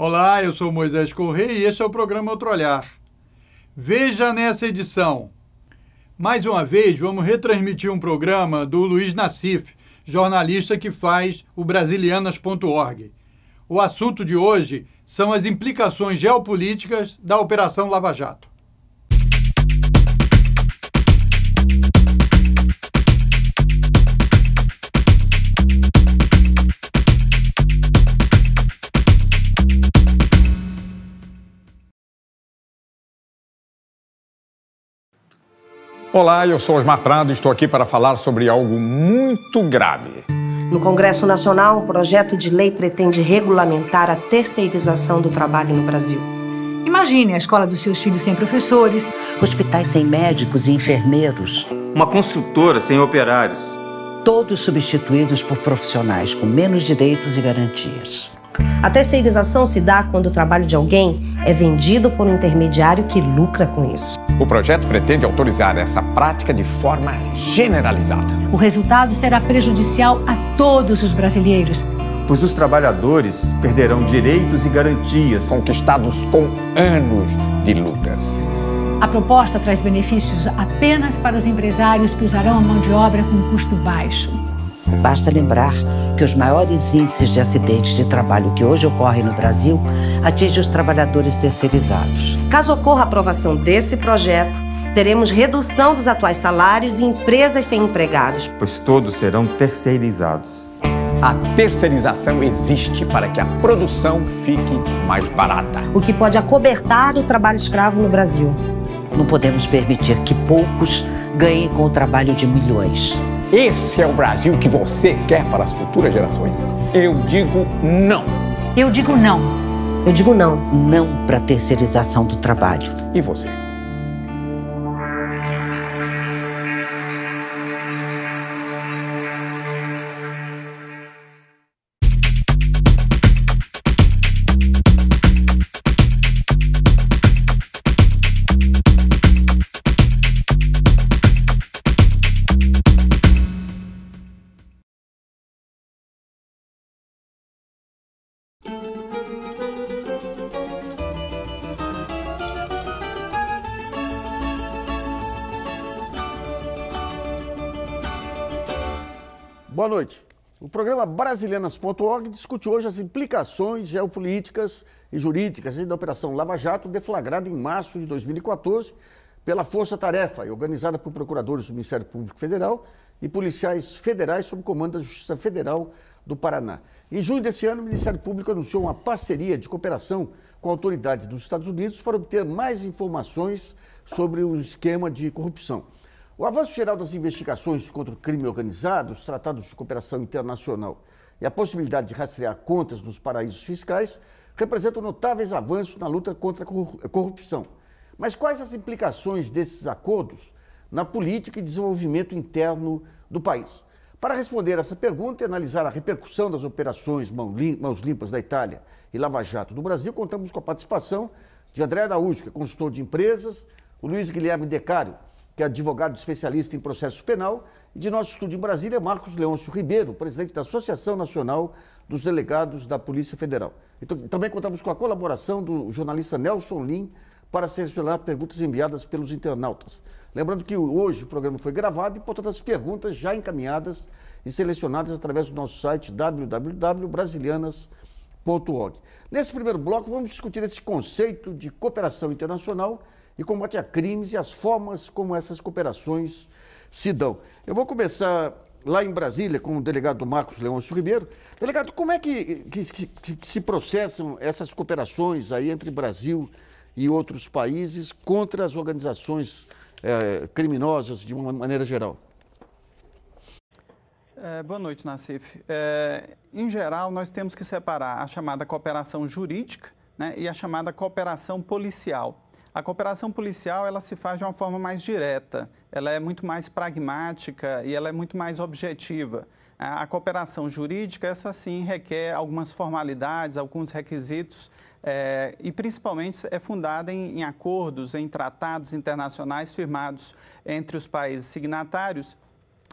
Olá, eu sou Moisés Correia e este é o programa Outro Olhar. Veja nessa edição. Mais uma vez, vamos retransmitir um programa do Luiz Nassif, jornalista que faz o brasilianas.org. O assunto de hoje são as implicações geopolíticas da Operação Lava Jato. Olá, eu sou Osmar Prado e estou aqui para falar sobre algo muito grave. No Congresso Nacional, um projeto de lei pretende regulamentar a terceirização do trabalho no Brasil. Imagine a escola dos seus filhos sem professores, hospitais sem médicos e enfermeiros, uma construtora sem operários. Todos substituídos por profissionais com menos direitos e garantias. A terceirização se dá quando o trabalho de alguém é vendido por um intermediário que lucra com isso. O projeto pretende autorizar essa prática de forma generalizada. O resultado será prejudicial a todos os brasileiros. Pois os trabalhadores perderão direitos e garantias conquistados com anos de lutas. A proposta traz benefícios apenas para os empresários que usarão a mão de obra com custo baixo. Basta lembrar que os maiores índices de acidentes de trabalho que hoje ocorrem no Brasil atingem os trabalhadores terceirizados. Caso ocorra a aprovação desse projeto, teremos redução dos atuais salários e empresas sem empregados, pois todos serão terceirizados. A terceirização existe para que a produção fique mais barata, o que pode acobertar o trabalho escravo no Brasil. Não podemos permitir que poucos ganhem com o trabalho de milhões. Esse é o Brasil que você quer para as futuras gerações? Eu digo não. Eu digo não. Eu digo não. Não para a terceirização do trabalho. E você? O programa Brasilianas.org discute hoje as implicações geopolíticas e jurídicas da Operação Lava Jato, deflagrada em março de 2014 pela Força Tarefa e organizada por procuradores do Ministério Público Federal e policiais federais sob comando da Justiça Federal do Paraná. Em junho desse ano, o Ministério Público anunciou uma parceria de cooperação com a autoridade dos Estados Unidos para obter mais informações sobre o esquema de corrupção. O avanço geral das investigações contra o crime organizado, os tratados de cooperação internacional e a possibilidade de rastrear contas nos paraísos fiscais representam notáveis avanços na luta contra a corrupção. Mas quais as implicações desses acordos na política e desenvolvimento interno do país? Para responder essa pergunta e analisar a repercussão das operações Mãos Limpas da Itália e Lava Jato do Brasil, contamos com a participação de André Araújo, que é consultor de empresas, o Luiz Guilherme Decário, que é advogado especialista em processo penal, e de nosso estúdio em Brasília, Marcos Leôncio Ribeiro, presidente da Associação Nacional dos Delegados da Polícia Federal. Então, também contamos com a colaboração do jornalista Nelson Lim para selecionar perguntas enviadas pelos internautas. Lembrando que hoje o programa foi gravado e, portanto, as perguntas já encaminhadas e selecionadas através do nosso site www.brasilianas.org. Nesse primeiro bloco, vamos discutir esse conceito de cooperação internacional e combate a crimes e as formas como essas cooperações se dão. Eu vou começar lá em Brasília com o delegado Marcos Leôncio Ribeiro. Delegado, como é que, que, que, que se processam essas cooperações aí entre Brasil e outros países contra as organizações eh, criminosas de uma maneira geral? É, boa noite, Nassif. É, em geral, nós temos que separar a chamada cooperação jurídica né, e a chamada cooperação policial. A cooperação policial ela se faz de uma forma mais direta, ela é muito mais pragmática e ela é muito mais objetiva. A cooperação jurídica, essa sim, requer algumas formalidades, alguns requisitos é, e principalmente é fundada em, em acordos, em tratados internacionais firmados entre os países signatários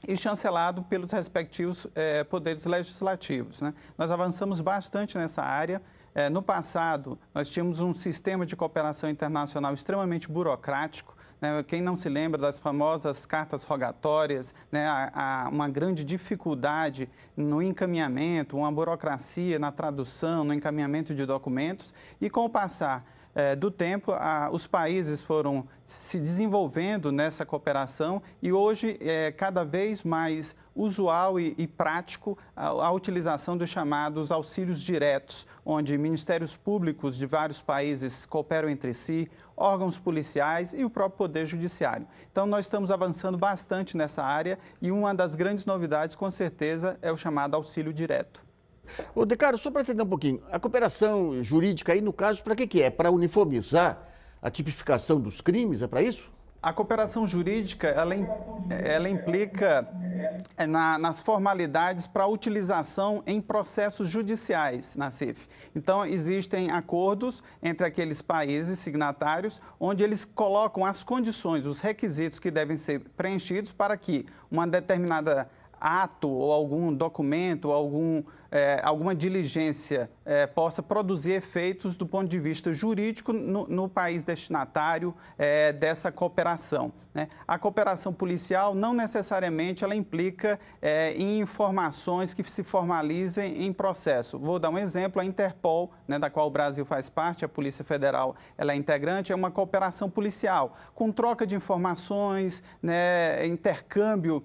e chancelado pelos respectivos eh, poderes legislativos. Né? Nós avançamos bastante nessa área. Eh, no passado, nós tínhamos um sistema de cooperação internacional extremamente burocrático. Né? Quem não se lembra das famosas cartas rogatórias, né? a, uma grande dificuldade no encaminhamento, uma burocracia na tradução, no encaminhamento de documentos. E com o passar é, do tempo, a, os países foram se desenvolvendo nessa cooperação e hoje é cada vez mais usual e, e prático a, a, utilização dos chamados auxílios diretos, onde ministérios públicos de vários países cooperam entre si, órgãos policiais e o próprio Poder Judiciário. Então, nós estamos avançando bastante nessa área e uma das grandes novidades, com certeza, é o chamado auxílio direto. Ô, Decaro, só para entender um pouquinho, a cooperação jurídica aí, no caso, para que, que é? Para uniformizar a tipificação dos crimes? É para isso? A cooperação jurídica, ela, ela implica é, na, nas formalidades para utilização em processos judiciais na CIF. Então, existem acordos entre aqueles países signatários, onde eles colocam as condições, os requisitos que devem ser preenchidos para que uma determinada ato ou algum documento, ou algum, é, alguma diligência é, possa produzir efeitos do ponto de vista jurídico no, no país destinatário é, dessa cooperação. Né? A cooperação policial não necessariamente ela implica é, em informações que se formalizem em processo. Vou dar um exemplo: a Interpol, né, da qual o Brasil faz parte, a Polícia Federal ela é integrante, é uma cooperação policial com troca de informações, né, intercâmbio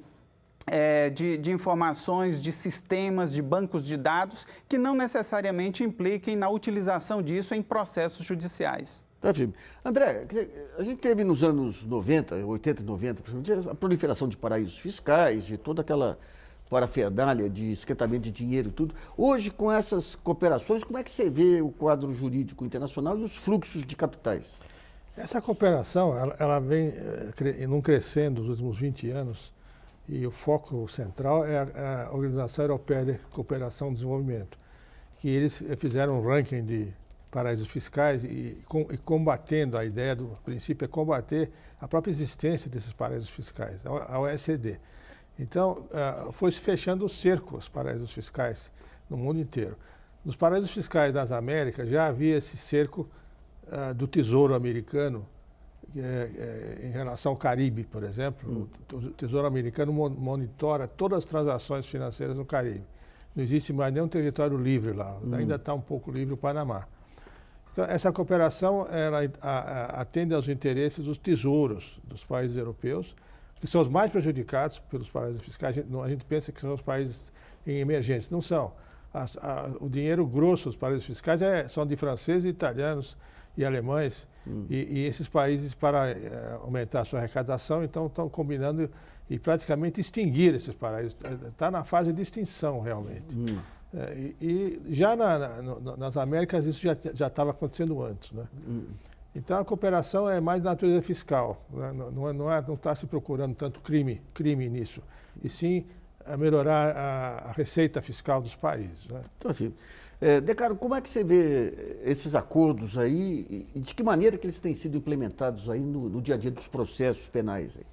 é, de, de, informações, de sistemas, de bancos de dados, que não necessariamente impliquem na utilização disso em processos judiciais. Tá, firme. André, a gente teve nos anos 90, 80 e 90, a proliferação de paraísos fiscais, de toda aquela parafernália de esquentamento de dinheiro e tudo. Hoje, com essas cooperações, como é que você vê o quadro jurídico internacional e os fluxos de capitais? Essa cooperação, ela, ela vem é, cre... num crescendo nos últimos 20 anos e o foco central é a, é a Organização Europeia de Cooperação e Desenvolvimento, que eles eh, fizeram um ranking de paraísos fiscais e, com, e, combatendo a ideia do princípio é combater a própria existência desses paraísos fiscais, a OECD. Então, uh, foi se fechando o cerco aos paraísos fiscais no mundo inteiro. Nos paraísos fiscais das Américas já havia esse cerco uh, do Tesouro americano é, é, em relação ao Caribe, por exemplo, hum. o Tesouro Americano monitora todas as transações financeiras no Caribe. Não existe mais nenhum território livre lá, hum. ainda está um pouco livre o Panamá. Então, essa cooperação ela, atende aos interesses dos tesouros dos países europeus, que são os mais prejudicados pelos paraísos fiscais. A gente, a gente pensa que são os países em emergência, não são. As, a, o dinheiro grosso dos paraísos fiscais é, são de franceses e italianos, e alemães, hum. e, e, esses países, para eh, aumentar a sua arrecadação, então estão combinando e praticamente extinguir esses paraísos. Está eh, na fase de extinção, realmente. Hum. Eh, e, e, já na, na, nas Américas isso já estava acontecendo antes. Né? Hum. Então a cooperação é mais da natureza fiscal, né? não está é, é tá se procurando tanto crime, crime nisso, e sim a melhorar a, a receita fiscal dos países. Né? Então, assim, é, Decaro, como é que você vê eh, esses acordos aí e de que maneira que eles têm sido implementados aí no, no dia a dia dos processos penais? Aí?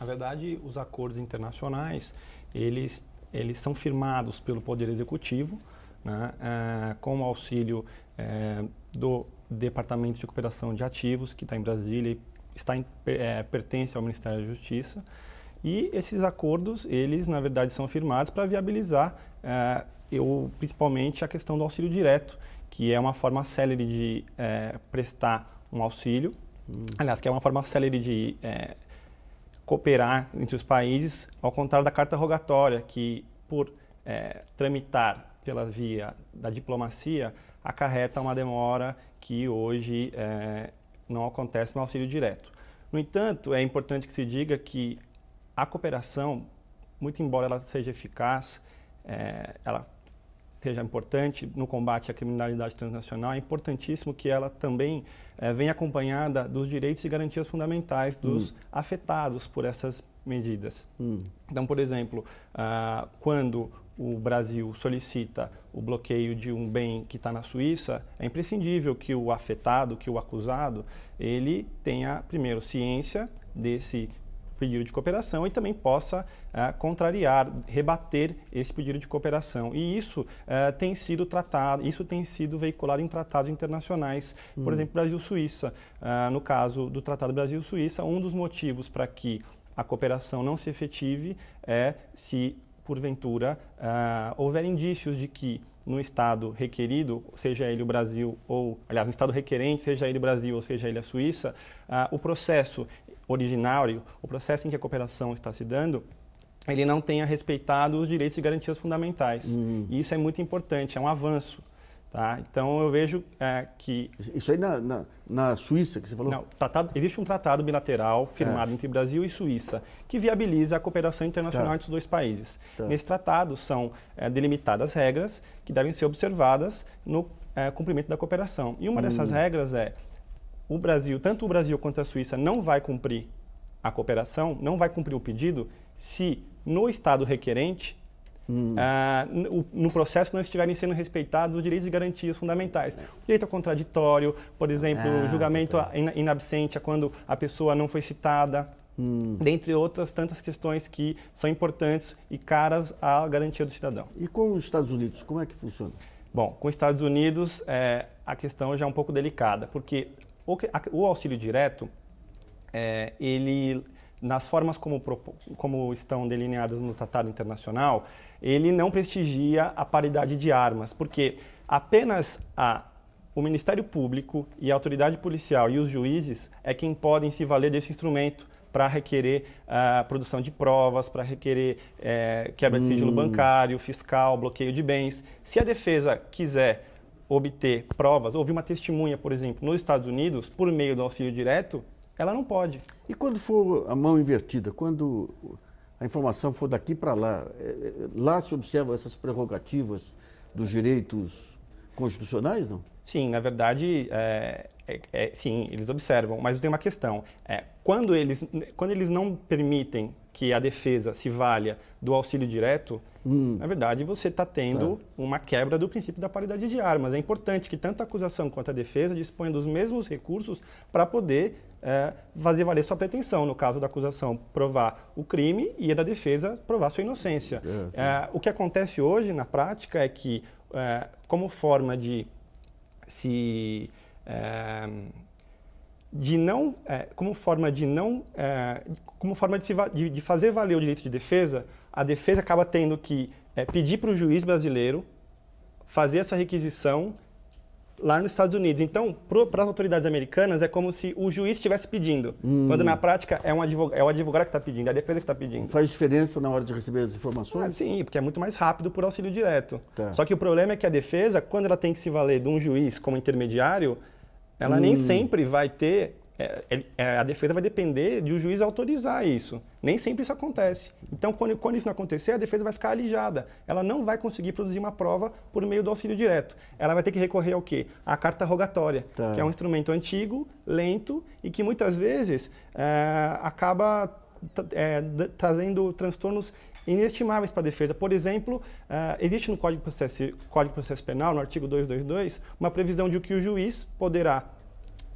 Na verdade, os acordos internacionais, eles, eles são firmados pelo Poder Executivo, né, é, com o auxílio é, do Departamento de Recuperação de Ativos, que está em Brasília e está em, é, pertence ao Ministério da Justiça. E esses acordos, eles, na verdade, são firmados para viabilizar eu, principalmente a questão do auxílio direto, que é uma forma célere de é, prestar um auxílio, hum. aliás, que é uma forma célere de é, cooperar entre os países, ao contrário da carta rogatória, que por é, tramitar pela via da diplomacia acarreta uma demora que hoje é, não acontece no auxílio direto. No entanto, é importante que se diga que a cooperação, muito embora ela seja eficaz, é, ela seja importante no combate à criminalidade transnacional, é importantíssimo que ela também é, venha acompanhada dos direitos e garantias fundamentais dos hum. afetados por essas medidas. Hum. Então, por exemplo, ah, quando o Brasil solicita o bloqueio de um bem que está na Suíça, é imprescindível que o afetado, que o acusado, ele tenha primeiro ciência desse pedido de cooperação e também possa eh, contrariar, rebater esse pedido de cooperação. E isso eh, tem sido tratado, isso tem sido veiculado em tratados internacionais, por hum. exemplo, Brasil-Suíça. Eh, no caso do Tratado Brasil-Suíça, um dos motivos para que a cooperação não se efetive é se, porventura, houver indícios de que no Estado requerido, seja ele o Brasil ou, aliás, no Estado requerente, seja ele o Brasil ou seja ele a Suíça, o processo original, o processo em que a cooperação está se dando, ele não tenha respeitado os direitos e garantias fundamentais. Uhum. E isso é muito importante, é um avanço. Tá? Então eu vejo é, que. Isso aí na, na, na, Suíça que você falou? Não, tratado, existe um tratado bilateral firmado é. entre Brasil e Suíça que viabiliza a cooperação internacional tá. entre os dois países. Tá. Nesse tratado são é, delimitadas regras que devem ser observadas no é, cumprimento da cooperação. E uma hum. dessas regras é o Brasil, tanto o Brasil quanto a Suíça, não vai cumprir a cooperação, não vai cumprir o pedido, se no Estado requerente Hum. Ah, no, no, processo não estiverem sendo respeitados os direitos e garantias fundamentais. O é. direito ao contraditório, por exemplo, ah, julgamento tá, tá. in, in absentia é quando a pessoa não foi citada, hum. dentre outras tantas questões que são importantes e caras à garantia do cidadão. E com os Estados Unidos, como é que funciona? Bom, com os Estados Unidos é, a questão já é um pouco delicada, porque o, que, o auxílio direto, é, ele nas formas como, como, estão delineadas no Tratado Internacional, ele não prestigia a paridade de armas, porque apenas a, o Ministério Público e a autoridade policial e os juízes é quem podem se valer desse instrumento para requerer a uh, produção de provas, para requerer uh, quebra de sigilo hum. bancário, fiscal, bloqueio de bens. Se a defesa quiser obter provas, ouvir uma testemunha, por exemplo, nos Estados Unidos, por meio do auxílio direto, ela não pode. E quando for a mão invertida, quando a informação for daqui para lá, é, é, lá se observam essas prerrogativas dos direitos constitucionais, não? Sim, na verdade, é, é, é, sim, eles observam, mas tem uma questão. É, quando, eles, quando eles não permitem que a defesa se valha do auxílio direto, hum. na verdade você está tendo tá. uma quebra do princípio da paridade de armas. É importante que tanto a acusação quanto a defesa disponham dos mesmos recursos para poder é, fazer valer sua pretensão. No caso da acusação, provar o crime e da defesa, provar sua inocência. É, é, o que acontece hoje na prática é que, é, como forma de se é, de não, é, como forma de não, é, como forma de, se, de, fazer valer o direito de defesa, a defesa acaba tendo que é, pedir para o juiz brasileiro fazer essa requisição lá nos Estados Unidos. Então, para as autoridades americanas, é como se o juiz estivesse pedindo, hum. quando na prática é, um advogado, é o advogado que está pedindo, é a defesa que está pedindo. Faz diferença na hora de receber as informações? Ah, sim, porque é muito mais rápido por auxílio direto. Tá. Só que o problema é que a defesa, quando ela tem que se valer de um juiz como intermediário, ela hum. nem sempre vai ter. É, é, a defesa vai depender de o um juiz autorizar isso. Nem sempre isso acontece. Então, quando, quando, isso não acontecer, a defesa vai ficar alijada. Ela não vai conseguir produzir uma prova por meio do auxílio direto. Ela vai ter que recorrer ao quê? À carta rogatória, tá. que é um instrumento antigo, lento e que muitas vezes é, acaba é, trazendo transtornos inestimáveis para a defesa. Por exemplo, uh, existe no Código de Processo, Código de Processo Penal, no artigo 222, uma previsão de que o juiz poderá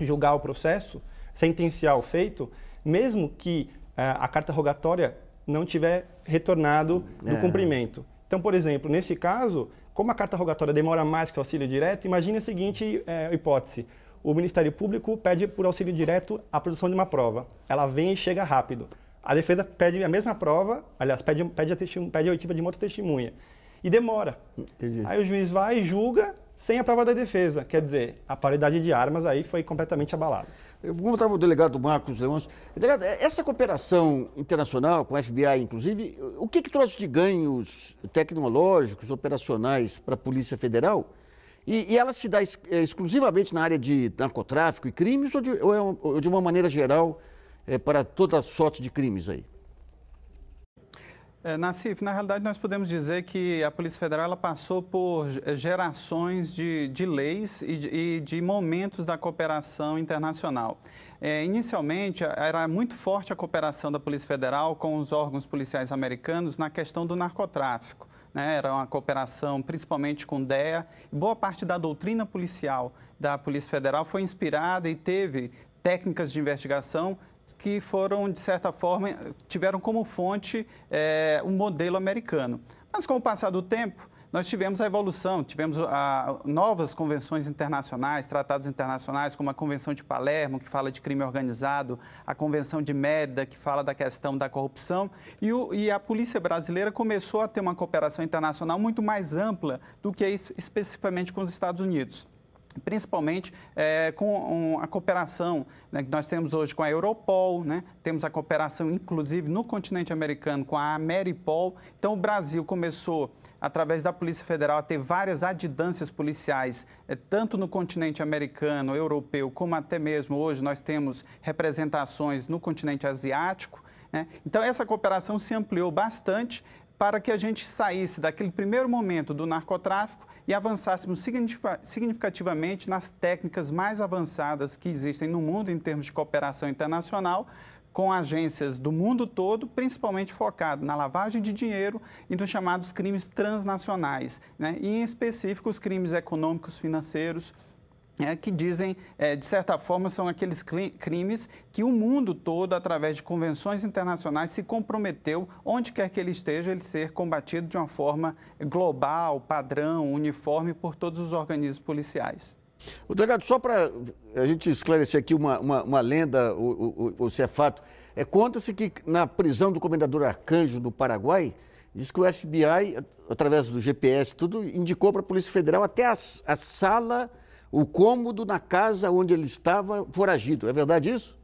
julgar o processo, sentenciar o feito, mesmo que uh, a carta rogatória não tiver retornado do é. cumprimento. Então, por exemplo, nesse caso, como a carta rogatória demora mais que o auxílio direto, imagine a seguinte é, hipótese o Ministério Público pede por auxílio direto a produção de uma prova. Ela vem e chega rápido. A defesa pede a mesma prova, aliás, pede, pede, a, pede a oitiva de uma outra testemunha. E demora. Entendi. Aí o juiz vai e julga sem a prova da defesa. Quer dizer, a paridade de armas aí foi completamente abalada. Vamos voltar para o delegado Marcos Leões. Delegado, é, essa cooperação internacional com o FBI, inclusive, o que, que trouxe de ganhos tecnológicos, operacionais para a Polícia Federal? E, e ela se dá ex é, exclusivamente na área de narcotráfico e crimes ou de, ou é, ou de uma maneira geral é, para toda sorte de crimes aí? É, Nassif, na realidade nós podemos dizer que a Polícia Federal passou por gerações de, de leis e de, e de, momentos da cooperação internacional. É, inicialmente, era muito forte a cooperação da Polícia Federal com os órgãos policiais americanos na questão do narcotráfico. Né? Era uma cooperação principalmente com DEA. Boa parte da doutrina policial da Polícia Federal foi inspirada e teve técnicas de investigação que foram, de certa forma, tiveram como fonte é, um modelo americano. Mas com o passar do tempo, nós tivemos a evolução, tivemos a, novas convenções internacionais, tratados internacionais, como a Convenção de Palermo, que fala de crime organizado, a Convenção de Mérida, que fala da questão da corrupção, e, o, e a polícia brasileira começou a ter uma cooperação internacional muito mais ampla do que especificamente com os Estados Unidos principalmente é, com um, a cooperação né, que nós temos hoje com a Europol, né, temos a cooperação inclusive no continente americano com a Ameripol. Então o Brasil começou através da Polícia Federal a ter várias adidâncias policiais, é, tanto no continente americano, europeu, como até mesmo hoje nós temos representações no continente asiático. Né? Então essa cooperação se ampliou bastante para que a gente saísse daquele primeiro momento do narcotráfico e avançássemos significativamente nas técnicas mais avançadas que existem no mundo em termos de cooperação internacional, com agências do mundo todo, principalmente focado na lavagem de dinheiro e nos chamados crimes transnacionais, né? e em específico os crimes econômicos, financeiros, é, que dizem, é, de certa forma, são aqueles crimes que o mundo todo, através de convenções internacionais, se comprometeu, onde quer que ele esteja, ele ser combatido de uma forma global, padrão, uniforme por todos os organismos policiais. O delegado, só para a gente esclarecer aqui uma, uma, uma lenda, ou, ou, ou, se é fato, é, conta-se que na prisão do comendador Arcanjo, no Paraguai, diz que o FBI, através do GPS tudo, indicou para a Polícia Federal até a, a sala o cômodo na casa onde ele estava foragido. É verdade isso?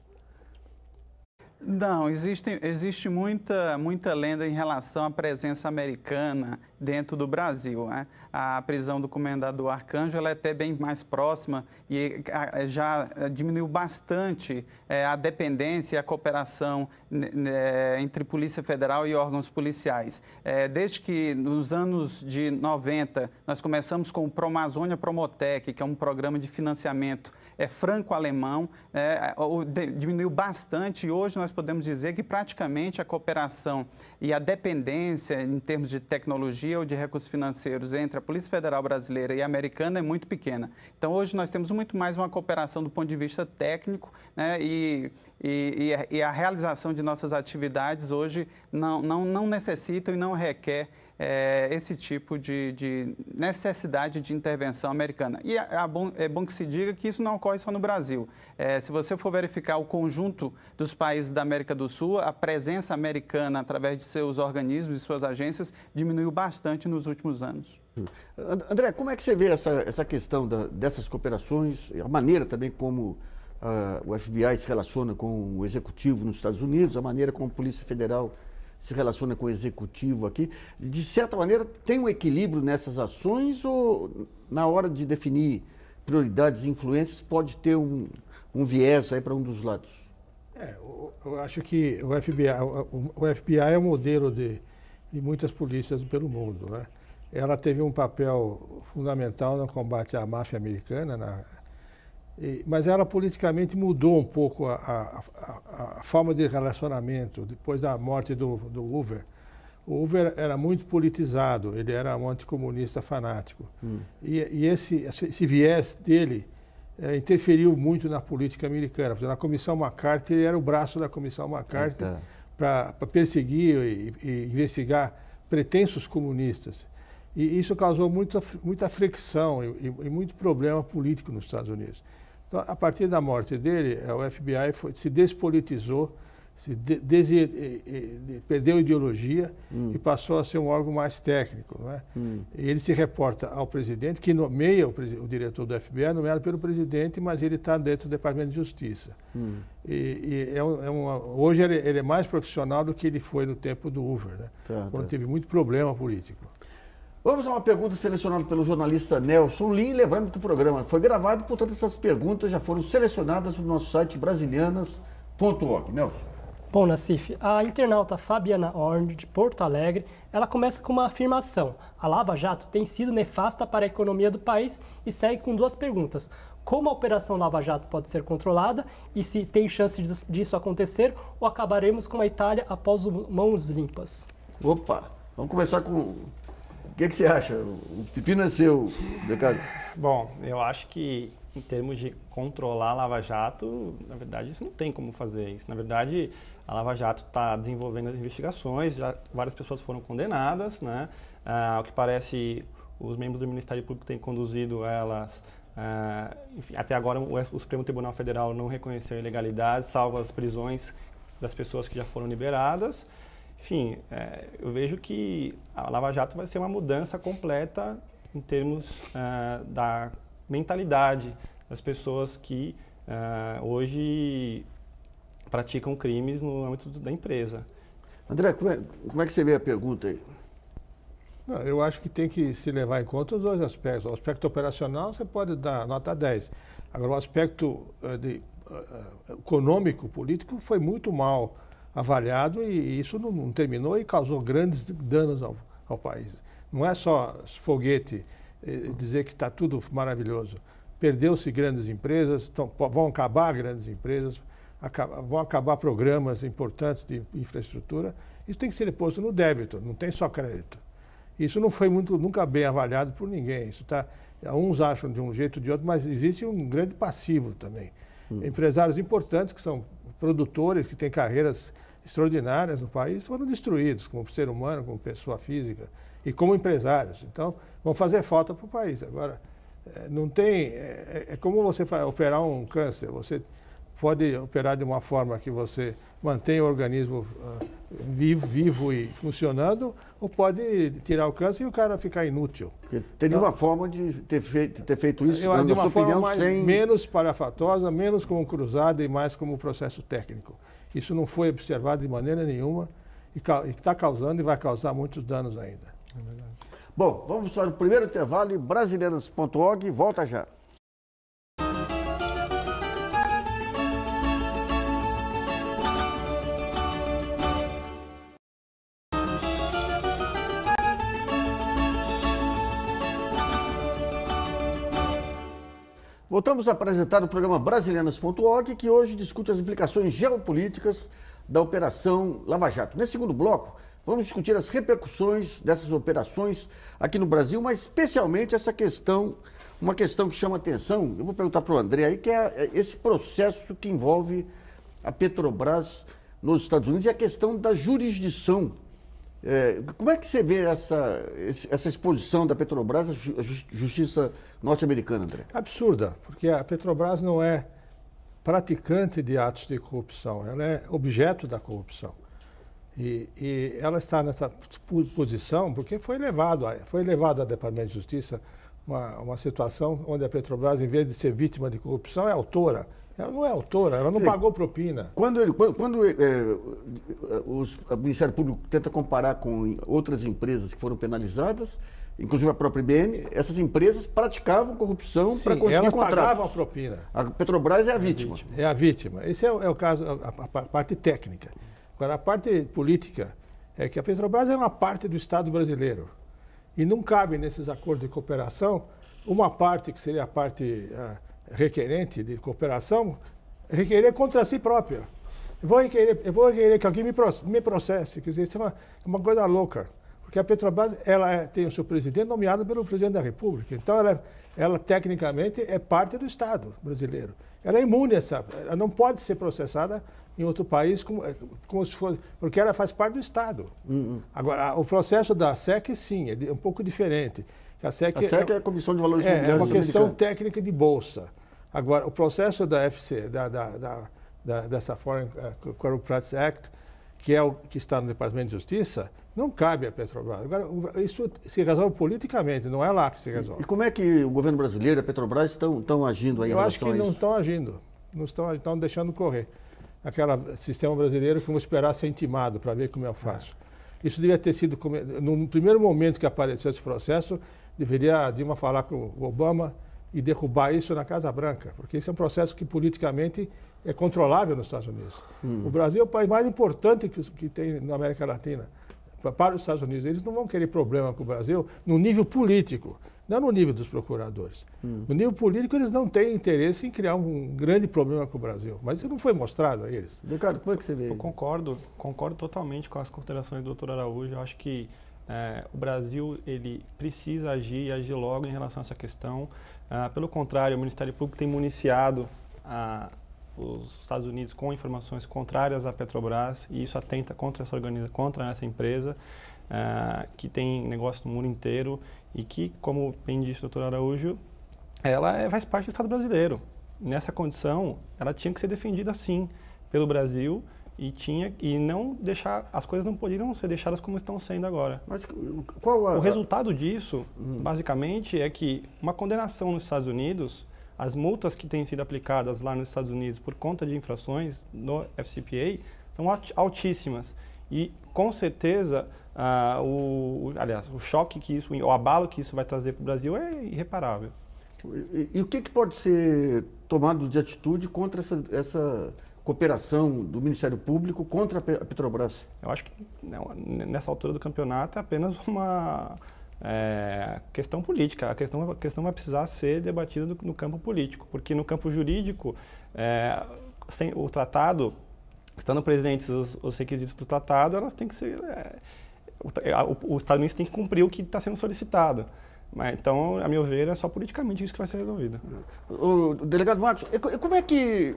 Não, existe, existe muita, muita lenda em relação à presença americana dentro do Brasil. Né? A prisão do comendador Arcanjo ela é até bem mais próxima e já eh, diminuiu bastante é, a dependência e a cooperação né, né, entre Polícia Federal e órgãos policiais. É, desde que nos anos de 90 nós começamos com o Promazônia Promotec, que é um programa de financiamento é, franco-alemão, é, é diminuiu bastante e hoje nós podemos dizer que praticamente a cooperação e a dependência em termos de tecnologia ou de recursos financeiros entre a Polícia Federal brasileira e a americana é muito pequena. Então, hoje nós temos muito mais uma cooperação do ponto de vista técnico né, e, e, e a realização de nossas atividades hoje não, não, não necessitam e não requer é, esse tipo de, de, necessidade de intervenção americana. E é, é bom, é bom que se diga que isso não ocorre só no Brasil. É, se você for verificar o conjunto dos países da América do Sul, a presença americana através de seus organismos e suas agências diminuiu bastante nos últimos anos. Hum. André, como é que você vê essa, essa questão da, dessas cooperações, a maneira também como uh, o FBI se relaciona com o executivo nos Estados Unidos, a maneira como a Polícia Federal se relaciona com o executivo aqui. De certa maneira, tem um equilíbrio nessas ações ou na hora de definir prioridades e influências pode ter um, um viés aí para um dos lados? É, eu, eu, acho que o FBI, o, o FBI é o modelo de, de muitas polícias pelo mundo, né? Ela teve um papel fundamental no combate à máfia americana, na mas ela politicamente mudou um pouco a, a, a, a, forma de relacionamento depois da morte do, do Hoover. O Hoover era muito politizado, ele era um anticomunista fanático. Hum. E, e esse, esse, viés dele é, interferiu muito na política americana. na Comissão McCarthy, ele era o braço da Comissão McCarthy para perseguir e, e, investigar pretensos comunistas. E isso causou muita, muita fricção e, e muito problema político nos Estados Unidos. Então, a partir da morte dele, é, o FBI foi, se despolitizou, se de, perdeu ideologia hum. e passou a ser um órgão mais técnico. Não é? Hum. Ele se reporta ao presidente, que nomeia o, o, diretor do FBI, nomeado pelo presidente, mas ele está dentro do Departamento de Justiça. Hum. E, e é, um, é uma, hoje ele, ele, é mais profissional do que ele foi no tempo do Hoover, né? tá, quando tá. teve muito problema político. Vamos a uma pergunta selecionada pelo jornalista Nelson Lin. Lembrando que o programa foi gravado, portanto, essas perguntas já foram selecionadas no nosso site brasilianas.org. Nelson. Bom, Nassif, a internauta Fabiana Ornd, de Porto Alegre, ela começa com uma afirmação. A Lava Jato tem sido nefasta para a economia do país e segue com duas perguntas. Como a Operação Lava Jato pode ser controlada e se tem chance disso acontecer ou acabaremos com a Itália após mãos limpas? Opa, vamos começar com o que, que você acha? O pepino é seu, Ricardo. Bom, eu acho que em termos de controlar a Lava Jato, na verdade, isso não tem como fazer isso. Na verdade, a Lava Jato está desenvolvendo as investigações, já várias pessoas foram condenadas, né? Ah, ao que parece, os membros do Ministério Público têm conduzido elas. Ah, enfim, até agora, o Supremo Tribunal Federal não reconheceu ilegalidade, salvo as prisões das pessoas que já foram liberadas. Enfim, é, eu vejo que a Lava Jato vai ser uma mudança completa em termos uh, da mentalidade das pessoas que uh, hoje praticam crimes no âmbito da empresa. André, como é, como é que você vê a pergunta aí? Não, eu acho que tem que se levar em conta os dois aspectos. O aspecto operacional você pode dar nota 10. Agora, o aspecto uh, de, eh, eh, econômico, político, foi muito mal avaliado e isso não, não terminou e causou grandes danos ao, ao país. Não é só foguete eh, dizer que está tudo maravilhoso. Perdeu-se grandes empresas, tão, vão acabar grandes empresas, acaba, vão acabar programas importantes de infraestrutura. Isso tem que ser deposto no débito, não tem só crédito. Isso não foi muito, nunca bem avaliado por ninguém. Isso tá, uns acham de um jeito ou de outro, mas existe um grande passivo também. Hum. Empresários importantes que são produtores, que têm carreiras extraordinárias no país foram destruídos como ser humano, como pessoa física e como empresários. Então, vão fazer falta para o país. Agora, eh, não tem. É, é como você operar um câncer. Você pode operar de uma forma que você mantém o organismo uh, vivo, vivo e funcionando, ou pode tirar o câncer e o cara ficar inútil. Porque teria então, uma forma de ter feito, ter feito isso, eu, na uma sua forma opinião, mais, sem... menos parafatosa, menos como cruzada e mais como processo técnico. Isso não foi observado de maneira nenhuma e está causando e vai causar muitos danos ainda. É Bom, vamos para o primeiro intervalo e brasileiras.org volta já. Voltamos a apresentar o programa Brasilianas.org, que hoje discute as implicações geopolíticas da Operação Lava Jato. Nesse segundo bloco, vamos discutir as repercussões dessas operações aqui no Brasil, mas especialmente essa questão, uma questão que chama atenção. Eu vou perguntar para o André aí, que é, é esse processo que envolve a Petrobras nos Estados Unidos e a questão da jurisdição é, como é que você vê essa, essa exposição da Petrobras à justiça norte-americana, André? Absurda, porque a Petrobras não é praticante de atos de corrupção, ela é objeto da corrupção. E, e ela está nessa posição porque foi levado, foi levado ao Departamento de Justiça uma, uma situação onde a Petrobras, em vez de ser vítima de corrupção, é autora ela não é autora, ela não pagou propina. Quando, ele, quando, é, é, os, o Ministério Público tenta comparar com outras empresas que foram penalizadas, inclusive a própria IBM, essas empresas praticavam corrupção para conseguir elas ela pagavam a propina. A Petrobras é a, é vítima. vítima. É a vítima. Esse é, é o caso, a, a, a, parte técnica. Agora, a parte política é que a Petrobras é uma parte do Estado brasileiro. E não cabe nesses acordos de cooperação uma parte que seria a parte... A, requerente de cooperação requerer contra si própria. Eu vou requerer, eu vou requerer que alguém me, processe. Quer dizer, isso é uma, uma coisa louca. Porque a Petrobras ela é, tem o seu presidente nomeado pelo presidente da República. Então, ela, ela tecnicamente é parte do Estado brasileiro. Ela é imune a essa. Ela não pode ser processada em outro país como, é, como se fosse. Porque ela faz parte do Estado. Uhum. Agora, o processo da SEC, sim, é um pouco diferente. A SEC, a SEC é, é, a Comissão de Valores é, É uma questão americano. técnica de bolsa. Agora, o processo da FC, da, da, da, da dessa Foreign eh, Corrupt Corporate Act, que, é o, que está no Departamento de Justiça, não cabe a Petrobras. Agora, isso se resolve politicamente, não é lá que se resolve. E, como é que o governo brasileiro e a Petrobras estão, estão agindo aí Eu em relação a isso? Eu acho que não estão agindo, não estão, estão deixando correr. Aquele sistema brasileiro que vamos esperar ser intimado para ver como eu é faço. É. Isso devia ter sido, no primeiro momento que apareceu esse processo, Deveria a Dilma falar com o Obama e derrubar isso na Casa Branca, porque isso é um processo que politicamente é controlável nos Estados Unidos. Hum. O Brasil é o país mais importante que, que tem na América Latina para os Estados Unidos. Eles não vão querer problema com o Brasil no nível político, não no nível dos procuradores. Hum. No nível político, eles não têm interesse em criar um grande problema com o Brasil. Mas isso não foi mostrado a eles. Ricardo, como é que você vê? Eu concordo, concordo totalmente com as considerações do doutor Araújo. Eu acho que é, o Brasil ele precisa agir e agir logo em relação a essa questão. É, pelo contrário, o Ministério Público tem municiado os Estados Unidos com informações contrárias à Petrobras e isso atenta contra essa organiza, contra essa empresa é, que tem negócio no mundo inteiro e que, como bem disse o doutor Araújo, ela é, faz parte do Estado brasileiro. Nessa condição, ela tinha que ser defendida sim pelo Brasil e tinha e não deixar as coisas não poderiam ser deixadas como estão sendo agora. Mas qual a... o resultado disso, hum. basicamente, é que uma condenação nos Estados Unidos, as multas que têm sido aplicadas lá nos Estados Unidos por conta de infrações no FCPA são altíssimas e com certeza ah, o, aliás o choque que isso o abalo que isso vai trazer para o Brasil é irreparável. E, e o que, que pode ser tomado de atitude contra essa, essa cooperação do Ministério Público contra a Petrobras? Eu acho que né, nessa altura do campeonato é apenas uma é, questão política. A questão, a questão vai precisar ser debatida no campo político, porque no campo jurídico, é, sem, o tratado, estando presentes os, os, requisitos do tratado, elas têm que ser. É, o, o, o Estado tem que cumprir o que está sendo solicitado. Mas, então, a meu ver, é só politicamente isso que vai ser resolvido. O, delegado Marcos, como é que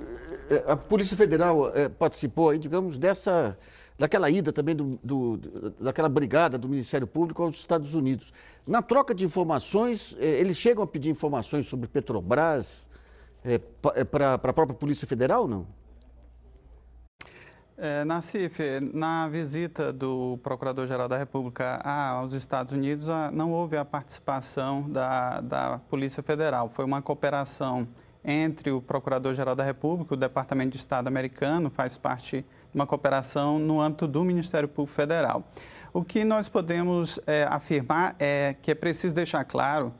eh, eh, a Polícia Federal eh, participou, aí, digamos, dessa daquela ida também do, do, daquela brigada do Ministério Público aos Estados Unidos. Na troca de informações, eles chegam a pedir informações sobre Petrobras é, para a própria Polícia Federal, ou não? É, Nassif, na visita do Procurador-Geral da República aos Estados Unidos, não houve a participação da, da Polícia Federal. Foi uma cooperação entre o Procurador-Geral da República, o Departamento de Estado americano, faz parte de uma cooperação no âmbito do Ministério Público Federal. O que nós podemos é, afirmar é que é preciso deixar claro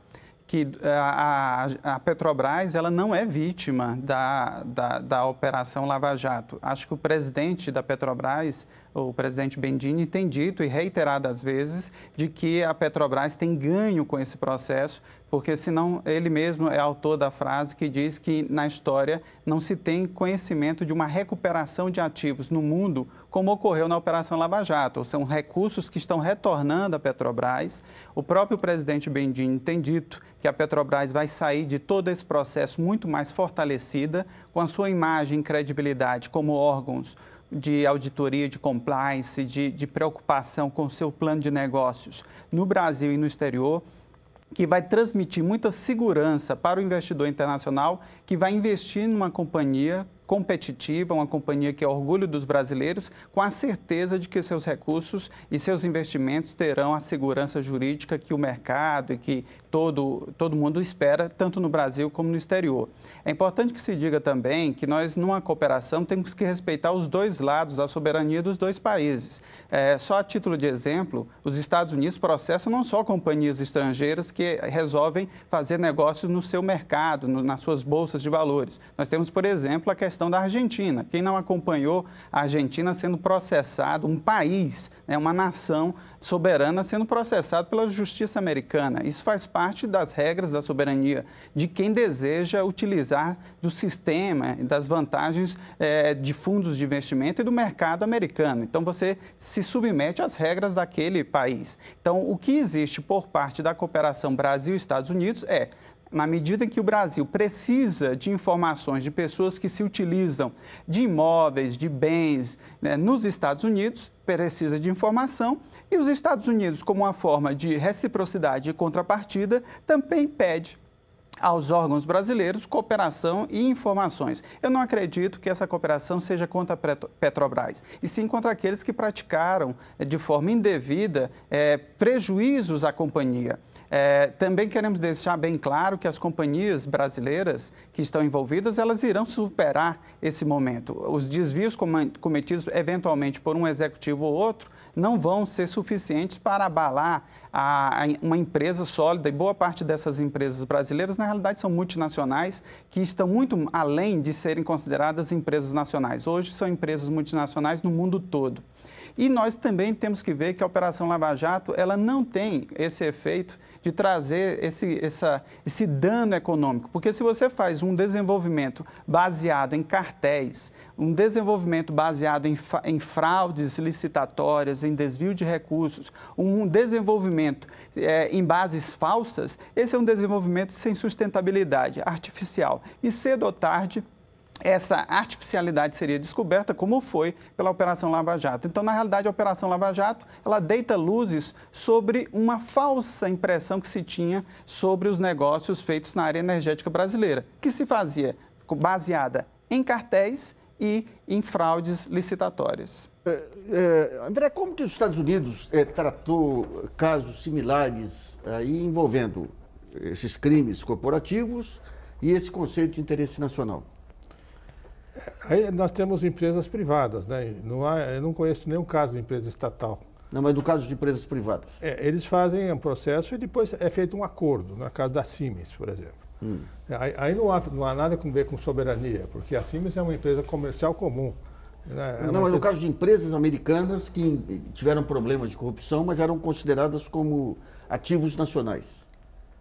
que eh, a, a, Petrobras ela não é vítima da, da, da Operação Lava Jato. Acho que o presidente da Petrobras, o presidente Bendini tem dito e reiterado às vezes de que a Petrobras tem ganho com esse processo, porque senão ele mesmo é autor da frase que diz que na história não se tem conhecimento de uma recuperação de ativos no mundo como ocorreu na Operação Lava Jato, ou são recursos que estão retornando à Petrobras. O próprio presidente Bendini tem dito que a Petrobras vai sair de todo esse processo muito mais fortalecida, com a sua imagem e credibilidade como órgãos de auditoria, de compliance, de, de preocupação com o seu plano de negócios no Brasil e no exterior, que vai transmitir muita segurança para o investidor internacional que vai investir numa companhia competitiva, uma companhia que é orgulho dos brasileiros, com a certeza de que seus recursos e seus investimentos terão a segurança jurídica que o mercado e que todo, todo mundo espera, tanto no Brasil como no exterior. É importante que se diga também que nós, numa cooperação, temos que respeitar os dois lados, a soberania dos dois países. É, só a título de exemplo, os Estados Unidos processam não só companhias estrangeiras que resolvem fazer negócios no seu mercado, no, nas suas bolsas de valores. Nós temos, por exemplo, a questão questão da Argentina. Quem não acompanhou a Argentina sendo processado, um país, né, uma nação soberana sendo processado pela justiça americana. Isso faz parte das regras da soberania de quem deseja utilizar do sistema, das vantagens é, de fundos de investimento e do mercado americano. Então você se submete às regras daquele país. Então o que existe por parte da cooperação Brasil-Estados Unidos é na medida em que o Brasil precisa de informações de pessoas que se utilizam de imóveis, de bens né, nos Estados Unidos, precisa de informação, e os Estados Unidos, como uma forma de reciprocidade e contrapartida, também pede aos órgãos brasileiros cooperação e informações. Eu não acredito que essa cooperação seja contra a Petrobras, e sim contra aqueles que praticaram eh, de forma indevida é, prejuízos à companhia. É, também queremos deixar bem claro que as companhias brasileiras que estão envolvidas, elas irão superar esse momento. Os desvios cometidos eventualmente por um executivo ou outro não vão ser suficientes para abalar a, a, uma empresa sólida e boa parte dessas empresas brasileiras na né, realidade, são multinacionais que estão muito além de serem consideradas empresas nacionais. Hoje, são empresas multinacionais no mundo todo. E nós também temos que ver que a Operação Lava Jato ela não tem esse efeito de trazer esse, essa, esse dano econômico, porque se você faz um desenvolvimento baseado em cartéis, um desenvolvimento baseado em, em fraudes licitatórias, em desvio de recursos, um desenvolvimento é, em bases falsas, esse é um desenvolvimento sem sustentabilidade artificial. E cedo ou tarde, essa artificialidade seria descoberta, como foi pela Operação Lava Jato. Então, na realidade, a Operação Lava Jato, ela deita luzes sobre uma falsa impressão que se tinha sobre os negócios feitos na área energética brasileira, que se fazia baseada em cartéis e em fraudes licitatórias. É, é, André, como que os Estados Unidos é, tratou casos similares aí envolvendo esses crimes corporativos e esse conceito de interesse nacional? Aí nós temos empresas privadas, né? Não há, eu não conheço nenhum caso de empresa estatal. Não, mas no caso de empresas privadas? É, eles fazem um processo e depois é feito um acordo, no né? caso da Siemens, por exemplo. Hum. Aí, aí, não, há, não há nada a ver com soberania, porque a Siemens é uma empresa comercial comum. Né? É não, mas no caso de empresas americanas que tiveram problemas de corrupção, mas eram consideradas como ativos nacionais.